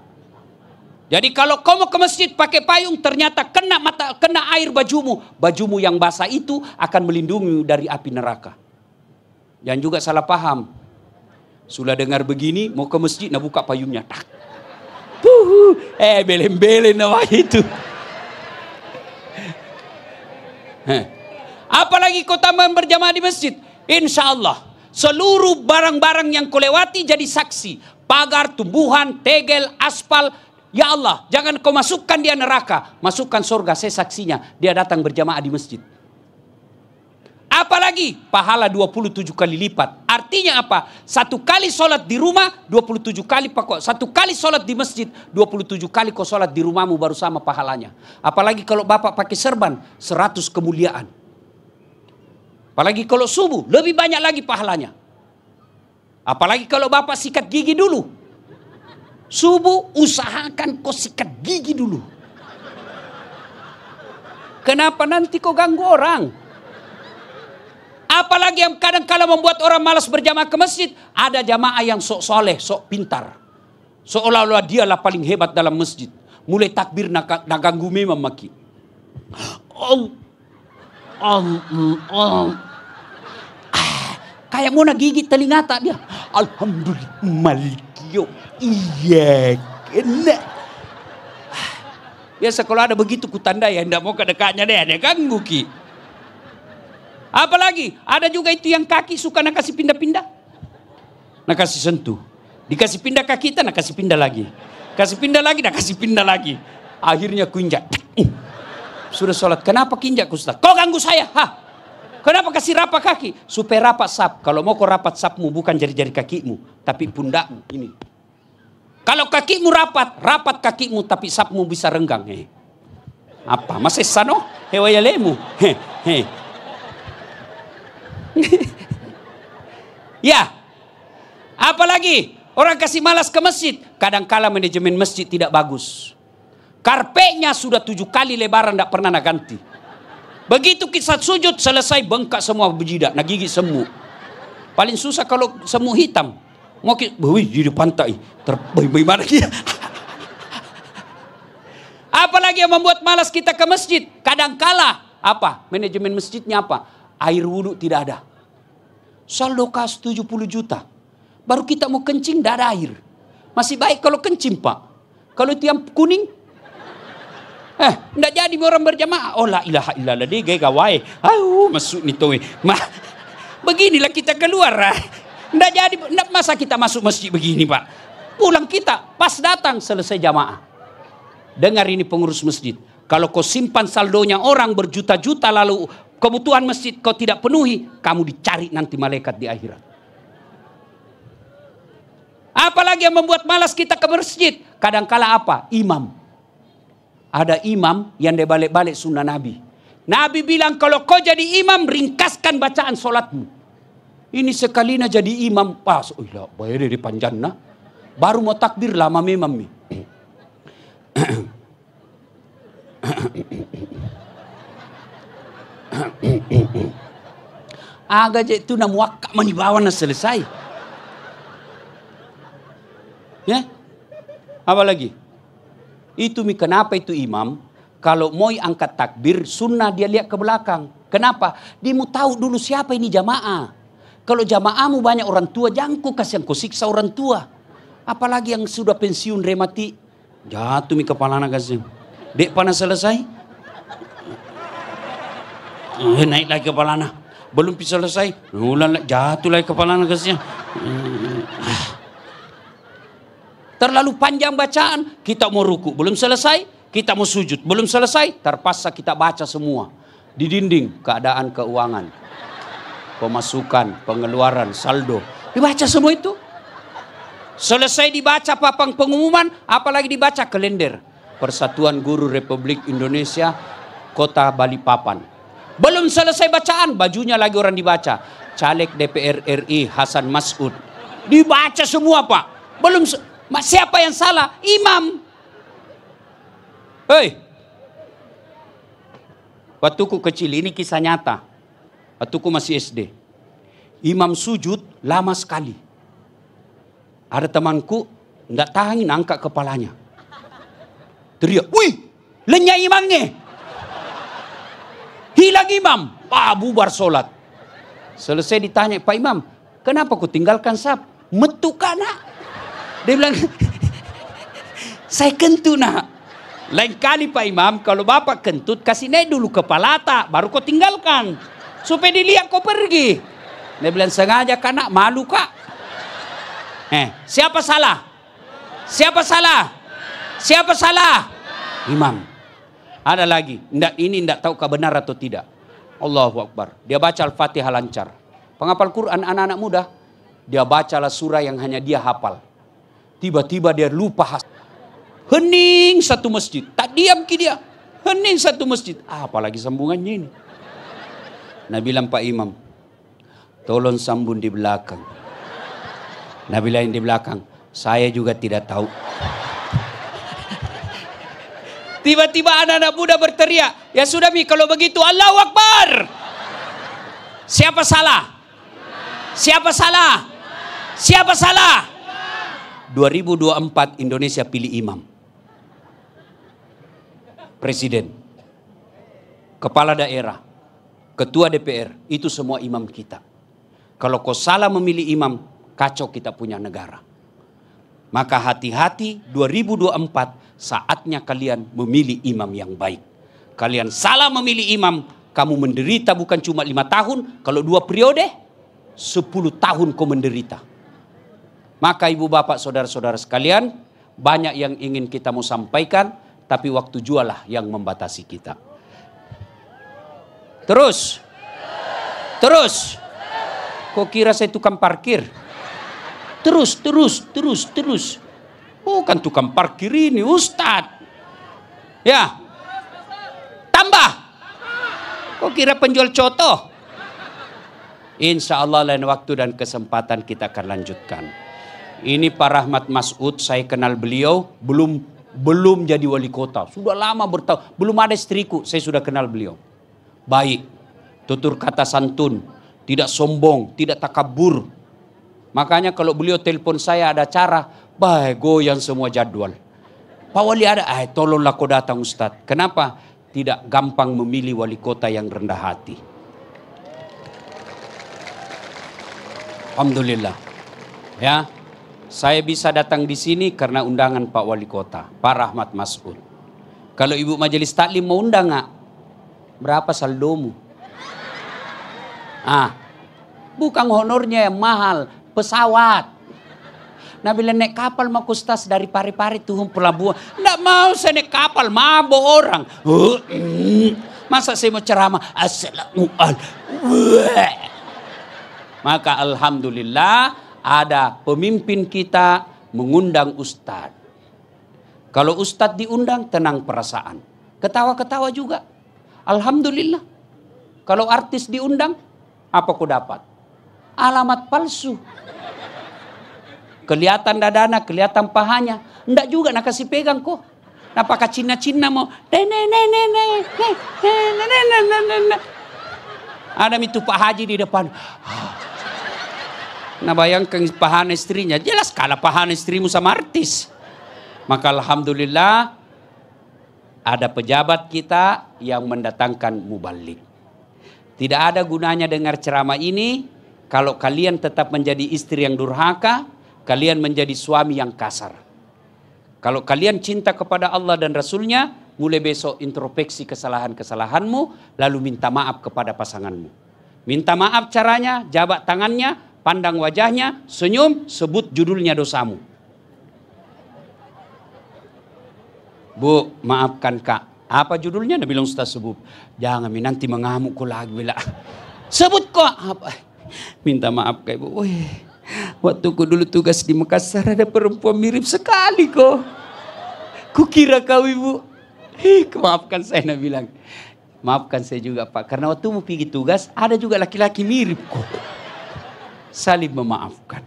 Jadi kalau kau mau ke masjid pakai payung ternyata kena mata kena air bajumu, bajumu yang basah itu akan melindungi dari api neraka. Dan juga salah paham. Sudah dengar begini, mau ke masjid, nah buka payungnya. Tak. Puhu. Eh, belen-belen nama itu. <laughs> Apalagi kau tambah berjamaah di masjid. Insya Allah, seluruh barang-barang yang kau lewati jadi saksi. Pagar, tumbuhan, tegel, aspal. Ya Allah, jangan kau masukkan dia neraka. Masukkan surga, saya saksinya. Dia datang berjamaah di masjid. Apalagi pahala 27 kali lipat. Artinya apa? Satu kali sholat di rumah 27 kali pokok. Satu kali sholat di masjid 27 kali kau sholat di rumahmu baru sama pahalanya. Apalagi kalau bapak pakai serban 100 kemuliaan. Apalagi kalau subuh lebih banyak lagi pahalanya. Apalagi kalau bapak sikat gigi dulu. Subuh usahakan kau sikat gigi dulu. Kenapa nanti kau ganggu orang? Apalagi yang kadang kala membuat orang malas berjamaah ke masjid. Ada jamaah yang sok soleh, sok pintar. Seolah-olah dia dialah paling hebat dalam masjid. Mulai takbir ganggu memang maki. Oh, oh, oh, Kayak mau gigit telinga tak dia. Alhamdulillah malikyo. Iya. Kena. Biasa ah, ya kalau ada begitu ya, Tidak mau dekatnya deh. Dia ganggu ki. Apalagi ada juga itu yang kaki suka nak kasih pindah-pindah. Nak kasih sentuh. Dikasih pindah kaki kita nak kasih pindah lagi. Kasih pindah lagi, nak kasih pindah lagi. Akhirnya kuinjak. Uh. Sudah sholat. Kenapa kinjak Ustaz? Kau ganggu saya. Hah? Kenapa kasih rapat kaki? Supaya rapat sap. Kalau mau kau rapat sapmu bukan jari-jari kakimu, tapi pundakmu ini. Kalau kakimu rapat, rapat kakimu tapi sapmu bisa renggang. Eh. Apa? Masih sano? Hewayalemu. Heh, heh. <laughs> ya. Apalagi orang kasih malas ke masjid. Kadangkala manajemen masjid tidak bagus. Karpetnya sudah tujuh kali lebaran tidak pernah nak ganti. Begitu kisah sujud selesai bengkak semua berjidak. nak gigit semu. Paling susah kalau semu hitam. Mungkin ki, di pantai, eh. Bagaimana? dia? <laughs> Apalagi yang membuat malas kita ke masjid? Kadangkala apa? Manajemen masjidnya apa? Air wudhu tidak ada. Saldo kas 70 juta. Baru kita mau kencing tidak ada air. Masih baik kalau kencing pak. Kalau itu kuning. Eh, tidak jadi orang berjamaah. Oh la ilaha illallah deh gaya gawai. Aduh masuk nih tuh. Mah, beginilah kita keluar. Eh. Tidak jadi, tidak masa kita masuk masjid begini pak. Pulang kita, pas datang selesai jamaah. Dengar ini pengurus masjid. Kalau kau simpan saldonya orang berjuta-juta lalu kebutuhan masjid kau tidak penuhi, kamu dicari nanti malaikat di akhirat. Apalagi yang membuat malas kita ke masjid? Kadangkala apa? Imam. Ada imam yang dibalik-balik sunnah Nabi. Nabi bilang kalau kau jadi imam ringkaskan bacaan solatmu. Ini sekalina jadi imam pas. Oh iya, bayar dari panjana. Baru mau takbir lama memang. <clears throat> <clears throat> <clears throat> Aga je tu na muakka mani bawa na selesai. Ya? Apa lagi? Itu mi kenapa itu imam kalau moy angkat takbir sunnah dia lihat ke belakang. Kenapa? Dia mau tahu dulu siapa ini jamaah. Kalau jamaahmu banyak orang tua, jangan kau kasih kau siksa orang tua. Apalagi yang sudah pensiun remati. Jatuh mi kepala nagasnya. Dek panas selesai, Eh, naik lagi kepala anak. Belum bisa selesai. Ulang jatuh lagi kepala anak eh, Terlalu panjang bacaan, kita mau ruku, belum selesai, kita mau sujud, belum selesai, terpaksa kita baca semua. Di dinding keadaan keuangan, pemasukan, pengeluaran, saldo. Dibaca semua itu. Selesai dibaca papang pengumuman, apalagi dibaca kalender. Persatuan Guru Republik Indonesia, Kota Bali Papan. Belum selesai bacaan, bajunya lagi orang dibaca. Caleg DPR RI Hasan Mas'ud. Dibaca semua Pak. Belum siapa yang salah? Imam. Hei. Waktuku kecil, ini kisah nyata. Waktuku masih SD. Imam sujud lama sekali. Ada temanku, ndak tahan angkat kepalanya. Teriak, wih, lenyai imamnya. Hilang imam. Pak bubar sholat. Selesai ditanya, Pak Imam, kenapa ku tinggalkan sab? Metu nak. Dia bilang, <laughs> saya kentut nak. Lain kali Pak Imam, kalau Bapak kentut, kasih naik dulu ke palata, baru kau tinggalkan. Supaya dilihat kau pergi. Dia bilang, sengaja karena malu kak. Eh, siapa salah? Siapa salah? Siapa salah? Imam. Ada lagi, ndak ini ndak tahu kebenaran atau tidak. Allahu Akbar. Dia baca Al-Fatihah lancar. Pengapal Quran anak-anak muda, dia bacalah surah yang hanya dia hafal. Tiba-tiba dia lupa has. Hening satu masjid. Tak diam ki dia. Hening satu masjid. Ah, apalagi sambungannya ini. Nabi bilang Pak Imam, tolong sambung di belakang. Nabi lain di belakang, saya juga tidak tahu. Tiba-tiba anak-anak muda berteriak, ya sudah Mi kalau begitu Allah Akbar. Siapa salah? Siapa salah? Siapa salah? 2024 Indonesia pilih imam. Presiden. Kepala daerah. Ketua DPR. Itu semua imam kita. Kalau kau salah memilih imam, kacau kita punya negara. Maka hati-hati 2024 saatnya kalian memilih imam yang baik. Kalian salah memilih imam, kamu menderita bukan cuma lima tahun, kalau dua periode, sepuluh tahun kau menderita. Maka ibu bapak saudara-saudara sekalian, banyak yang ingin kita mau sampaikan, tapi waktu jualah yang membatasi kita. Terus, terus, kau kira saya tukang parkir? Terus, terus, terus, terus. Bukan oh, tukang parkir ini, Ustad, Ya. Tambah. Kok kira penjual coto? Insya Allah lain waktu dan kesempatan kita akan lanjutkan. Ini Pak Rahmat Mas'ud, saya kenal beliau, belum belum jadi wali kota. Sudah lama bertahun, belum ada istriku, saya sudah kenal beliau. Baik, tutur kata santun, tidak sombong, tidak takabur. Makanya kalau beliau telepon saya ada cara, Bah, goyang semua jadwal. Pak Wali ada, eh tolonglah kau datang Ustadz. Kenapa? Tidak gampang memilih wali kota yang rendah hati. Alhamdulillah. Ya, saya bisa datang di sini karena undangan Pak Wali Kota, Pak Rahmat Mas'ud. Kalau Ibu Majelis Taklim mau undang nggak? Berapa saldomu? Ah, bukan honornya yang mahal, pesawat. Nah bila naik kapal mau kustas dari pari-pari tuh pelabuhan. Nggak mau saya naik kapal, mabok orang. Uh, Masa saya mau ceramah? Assalamualaikum. Maka Alhamdulillah ada pemimpin kita mengundang Ustadz. Kalau Ustadz diundang tenang perasaan. Ketawa-ketawa juga. Alhamdulillah. Kalau artis diundang apa ku dapat? Alamat palsu. Kelihatan dadana, kelihatan pahanya. Enggak juga nak kasih pegang kok. Napakah Cina-Cina mau. Ada itu Pak Haji di depan. Nah bayangkan pahan istrinya. Jelas kalah pahan istrimu sama artis. Maka Alhamdulillah ada pejabat kita yang mendatangkan mubalik. Tidak ada gunanya dengar ceramah ini kalau kalian tetap menjadi istri yang durhaka, kalian menjadi suami yang kasar. Kalau kalian cinta kepada Allah dan Rasulnya, mulai besok introspeksi kesalahan-kesalahanmu, lalu minta maaf kepada pasanganmu. Minta maaf caranya, jabat tangannya, pandang wajahnya, senyum, sebut judulnya dosamu. Bu, maafkan kak. Apa judulnya? Nabi bilang Ustaz sebut. Jangan, nanti mengamukku lagi. Bila. <laughs> Sebut kok. Apa? Minta maaf kak ibu. Wih. Waktu ku dulu tugas di Makassar ada perempuan mirip sekali kok. Kukira kau ibu. Hei, maafkan saya nak bilang. Maafkan saya juga pak. Karena waktu mau pergi tugas ada juga laki-laki mirip kok. Salib memaafkan.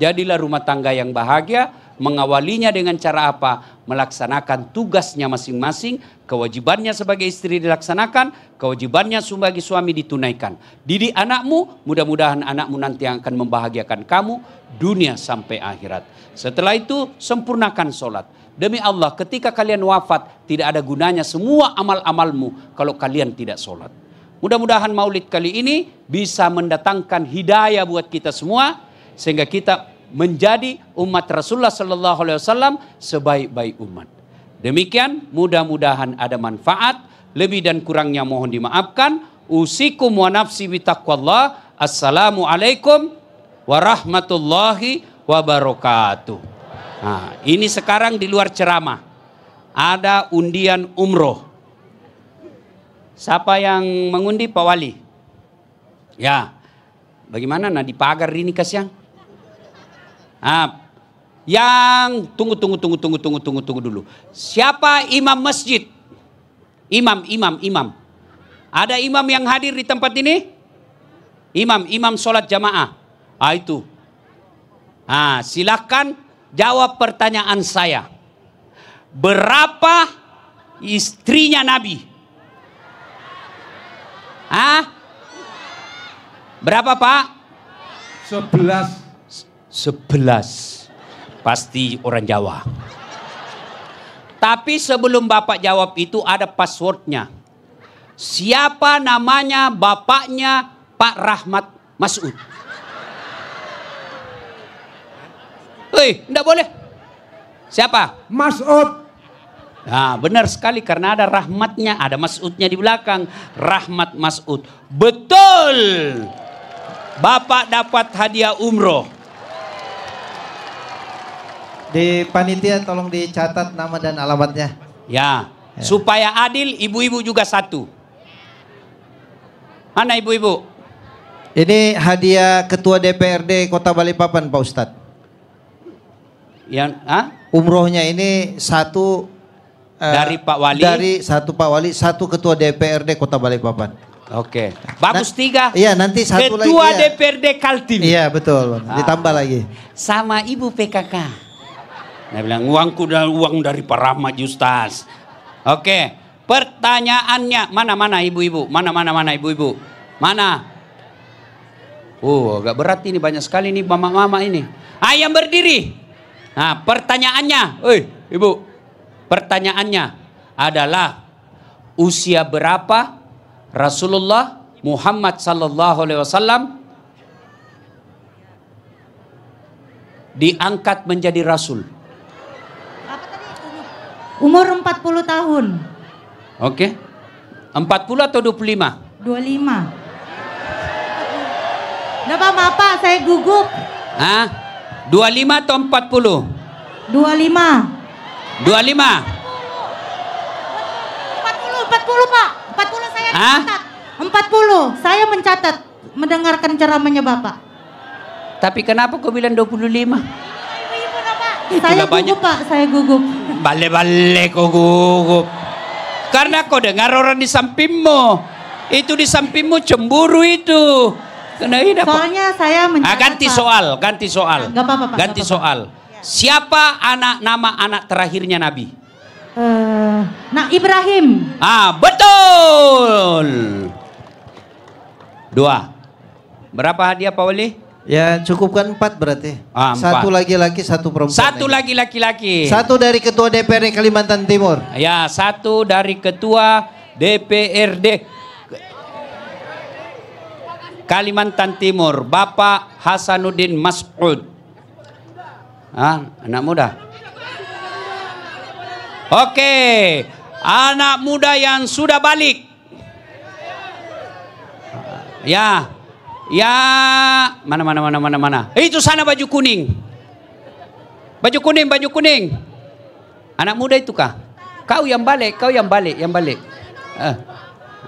Jadilah rumah tangga yang bahagia mengawalinya dengan cara apa? Melaksanakan tugasnya masing-masing, kewajibannya sebagai istri dilaksanakan, kewajibannya sebagai suami ditunaikan. Didik anakmu, mudah-mudahan anakmu nanti akan membahagiakan kamu dunia sampai akhirat. Setelah itu sempurnakan sholat. Demi Allah ketika kalian wafat tidak ada gunanya semua amal-amalmu kalau kalian tidak sholat. Mudah-mudahan maulid kali ini bisa mendatangkan hidayah buat kita semua. Sehingga kita menjadi umat Rasulullah Sallallahu Alaihi Wasallam sebaik-baik umat. Demikian mudah-mudahan ada manfaat. Lebih dan kurangnya mohon dimaafkan. Usikum wa nafsi bitaqwallah. Assalamualaikum warahmatullahi wabarakatuh. Nah, ini sekarang di luar ceramah. Ada undian umroh. Siapa yang mengundi Pak Wali? Ya. Bagaimana nah di pagar ini kasihan? Nah, yang tunggu tunggu tunggu tunggu tunggu tunggu tunggu dulu. Siapa imam masjid? Imam, imam, imam. Ada imam yang hadir di tempat ini? Imam, imam sholat jamaah. Ah itu. Ah silakan jawab pertanyaan saya. Berapa istrinya Nabi? Ah? Berapa Pak? Sebelas. Sebelas. Pasti orang Jawa. Tapi sebelum bapak jawab itu ada passwordnya. Siapa namanya bapaknya Pak Rahmat Masud? Hei, enggak boleh. Siapa? Masud. Nah, benar sekali karena ada rahmatnya, ada Mas'udnya di belakang. Rahmat Mas'ud. Betul. Bapak dapat hadiah umroh. Di panitia tolong dicatat nama dan alamatnya. Ya, ya. supaya adil ibu-ibu juga satu. Mana ibu-ibu? Ini hadiah Ketua DPRD Kota Balikpapan Pak Ustadz. Yang ah? Umrohnya ini satu eh, dari Pak Wali. Dari satu Pak Wali, satu Ketua DPRD Kota Balikpapan. Oke. Bagus Na tiga. Iya nanti satu Ketua lagi. Ketua DPRD iya. Kaltim. Iya betul. Ah. Ditambah lagi. Sama Ibu PKK. Dia bilang, uangku dari uang dari para majustas, Oke, okay. pertanyaannya mana-mana ibu-ibu, mana-mana-mana ibu-ibu, mana? Oh, agak berat ini banyak sekali nih mama-mama ini. Ayam berdiri. Nah, pertanyaannya, eh, ibu, pertanyaannya adalah usia berapa Rasulullah Muhammad sallallahu alaihi wasallam diangkat menjadi rasul? Umur 40 tahun. Oke. Okay. 40 atau 25? 25. Enggak apa-apa, saya gugup. Hah? 25 atau 40? 25. 25. 40, 40 Pak. 40 saya mencatat. Hah? 40 saya mencatat mendengarkan ceramahnya Bapak. Tapi kenapa kau bilang 25? Saya gugup banyak. pak, saya gugup. Balik-balik kok gugup. Karena kau dengar orang di sampingmu. Itu di sampingmu cemburu itu. Kena ini Soalnya saya mencari. Ah, ganti soal, ganti soal. Nah, apa-apa pak. Ganti apa soal. Apa ya. soal. Siapa anak nama anak terakhirnya Nabi? Uh, nah Ibrahim. Ah betul. Dua. Berapa hadiah Pak Wali? Ya cukupkan empat berarti. Ah, empat. Satu lagi laki satu perempuan. Satu lagi laki-laki. Satu dari ketua DPRD Kalimantan Timur. Ya, satu dari ketua DPRD Kalimantan Timur, Bapak Hasanuddin Mas'ud. Ah, anak muda. Oke, anak muda yang sudah balik. Ya, Ya, mana mana mana mana mana. Eh, itu sana baju kuning. Baju kuning, baju kuning. Anak muda itu kah? Kau yang balik, kau yang balik, yang balik. Eh. Ah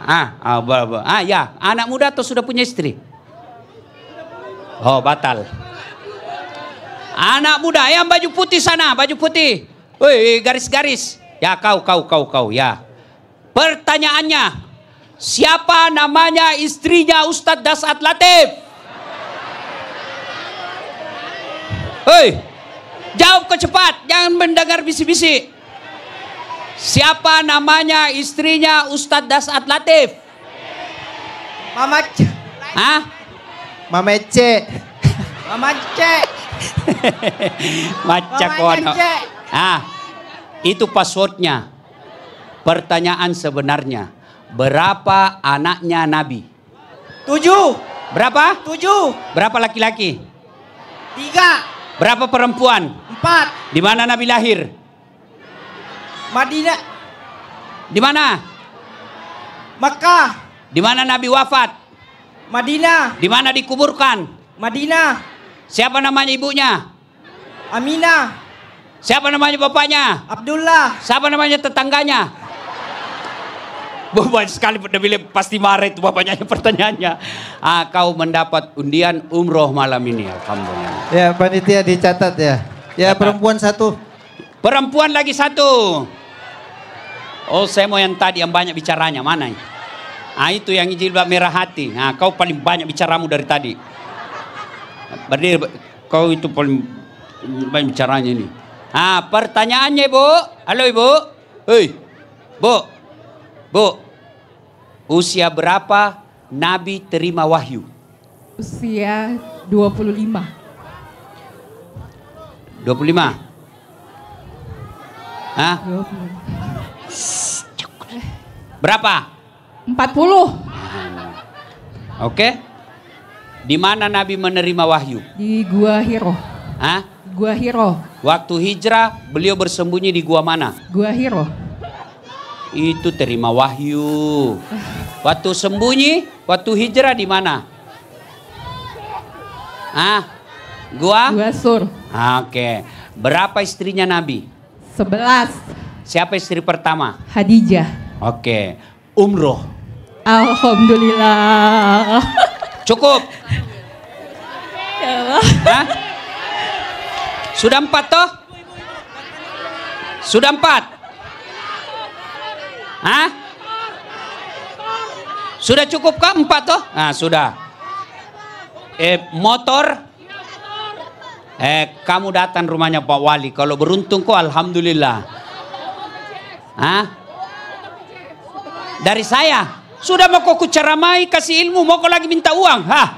Ah, ah, ah, ah, ya, anak muda atau sudah punya istri? Oh, batal. Anak muda yang baju putih sana, baju putih. Woi, garis-garis. Ya, kau, kau, kau, kau, ya. Pertanyaannya, Siapa namanya istrinya Ustadz Dasat Latif? Hei, jawab kecepat, jangan mendengar bisi-bisi. Siapa namanya istrinya Ustadz Dasat Latif? Mama C. Hah? Mama C. Mama C. <laughs> Macak kono. Ah, itu passwordnya. Pertanyaan sebenarnya Berapa anaknya Nabi? Tujuh. Berapa? Tujuh. Berapa laki-laki? Tiga. Berapa perempuan? Empat. Di mana Nabi lahir? Madinah. Di mana? Mekah. Di mana Nabi wafat? Madinah. Di mana dikuburkan? Madinah. Siapa namanya ibunya? Aminah. Siapa namanya bapaknya? Abdullah. Siapa namanya tetangganya? Banyak sekali bilang pasti marah itu bapaknya pertanyaannya. Ah, kau mendapat undian umroh malam ini alhamdulillah. Ya panitia dicatat ya. Ya Catat. perempuan satu. Perempuan lagi satu. Oh saya mau yang tadi yang banyak bicaranya mana? Ah itu yang jilbab merah hati. Nah kau paling banyak bicaramu dari tadi. Berdiri kau itu paling banyak bicaranya ini. Ah pertanyaannya ibu. Halo ibu. Hei. Bu, Bu, usia berapa Nabi terima wahyu? Usia 25. 25? Hah? 25. Berapa? 40. Ah. Oke. Di mana Nabi menerima wahyu? Di Gua Hiro. Hah? Gua Hiro. Waktu hijrah, beliau bersembunyi di gua mana? Gua Hiro. Itu terima wahyu. Waktu sembunyi, waktu hijrah di mana? Ah, gua? Gua sur. Oke. Berapa istrinya Nabi? Sebelas. Siapa istri pertama? Hadijah. Oke. Umroh. Alhamdulillah. Cukup. Ya Hah? Sudah empat toh? Sudah empat. Hah? Sudah cukupkah empat toh? Nah sudah. Eh motor? Eh kamu datang rumahnya Pak Wali. Kalau beruntung kok alhamdulillah. Hah? Dari saya? Sudah mau kok ceramai kasih ilmu mau kok lagi minta uang? Hah?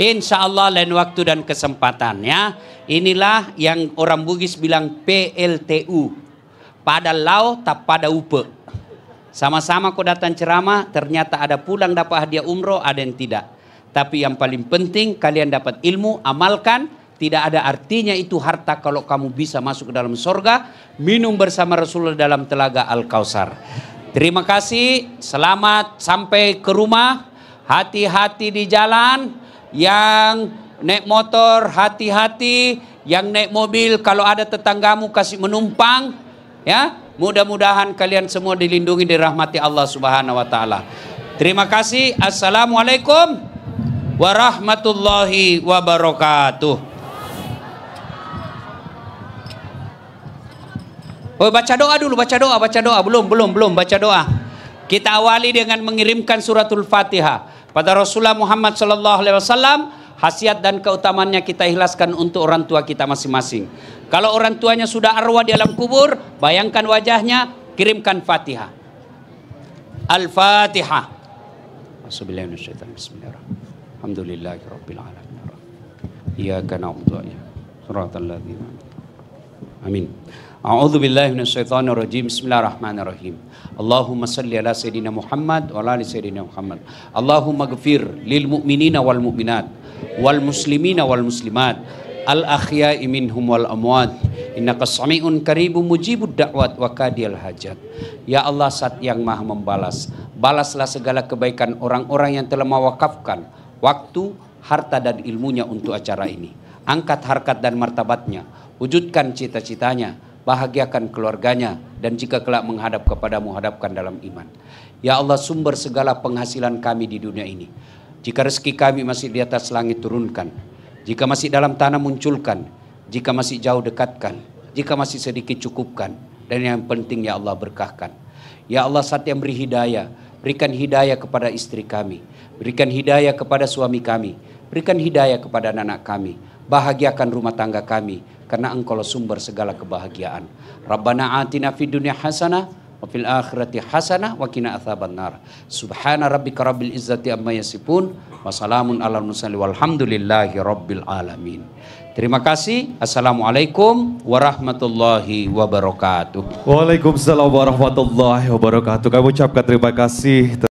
Insya Allah lain waktu dan kesempatan ya. Inilah yang orang Bugis bilang PLTU. Pada lau tak pada upek. Sama-sama kau datang ceramah, ternyata ada pulang dapat hadiah umroh, ada yang tidak. Tapi yang paling penting kalian dapat ilmu, amalkan. Tidak ada artinya itu harta kalau kamu bisa masuk ke dalam sorga. Minum bersama Rasulullah dalam telaga Al-Kausar. Terima kasih, selamat sampai ke rumah. Hati-hati di jalan. Yang naik motor hati-hati. Yang naik mobil kalau ada tetanggamu kasih menumpang Ya, mudah-mudahan kalian semua dilindungi dirahmati Allah Subhanahu wa taala. Terima kasih. Assalamualaikum warahmatullahi wabarakatuh. Oh baca doa dulu, baca doa, baca doa. Belum, belum, belum baca doa. Kita awali dengan mengirimkan suratul Fatihah pada Rasulullah Muhammad sallallahu alaihi wasallam. Hasiat dan keutamannya kita ikhlaskan untuk orang tua kita masing-masing. Kalau orang tuanya sudah arwah di alam kubur, bayangkan wajahnya, kirimkan Fatihah. Al-Fatihah. Bismillahirrahmanirrahim. Amin. A'udzu billahi minasyaitonir rajim. Bismillahirrahmanirrahim. Allahumma salli ala sayyidina Muhammad wa ala sayyidina Muhammad. Allahumma gfir lil mu'minina wal mu'minat wal muslimina wal muslimat al akhya minhum wal amwat innaka sami'un karibu mujibud da'wat wa kadiyal hajat ya Allah saat yang maha membalas balaslah segala kebaikan orang-orang yang telah mewakafkan waktu harta dan ilmunya untuk acara ini angkat harkat dan martabatnya wujudkan cita-citanya bahagiakan keluarganya dan jika kelak menghadap kepadamu hadapkan dalam iman ya Allah sumber segala penghasilan kami di dunia ini jika rezeki kami masih di atas langit turunkan jika masih dalam tanah munculkan, jika masih jauh dekatkan, jika masih sedikit cukupkan. Dan yang penting ya Allah berkahkan. Ya Allah saat yang beri hidayah, berikan hidayah kepada istri kami. Berikan hidayah kepada suami kami. Berikan hidayah kepada anak-anak kami. Bahagiakan rumah tangga kami. Karena engkau sumber segala kebahagiaan. Rabbana atina fid dunya hasanah wa fil akhirati hasanah wa qina adzabannar subhana rabbika rabbil izzati amma yasifun wa salamun ala mursalin walhamdulillahi rabbil alamin Terima kasih. Assalamualaikum warahmatullahi wabarakatuh. Waalaikumsalam warahmatullahi wabarakatuh. Kami ucapkan terima kasih.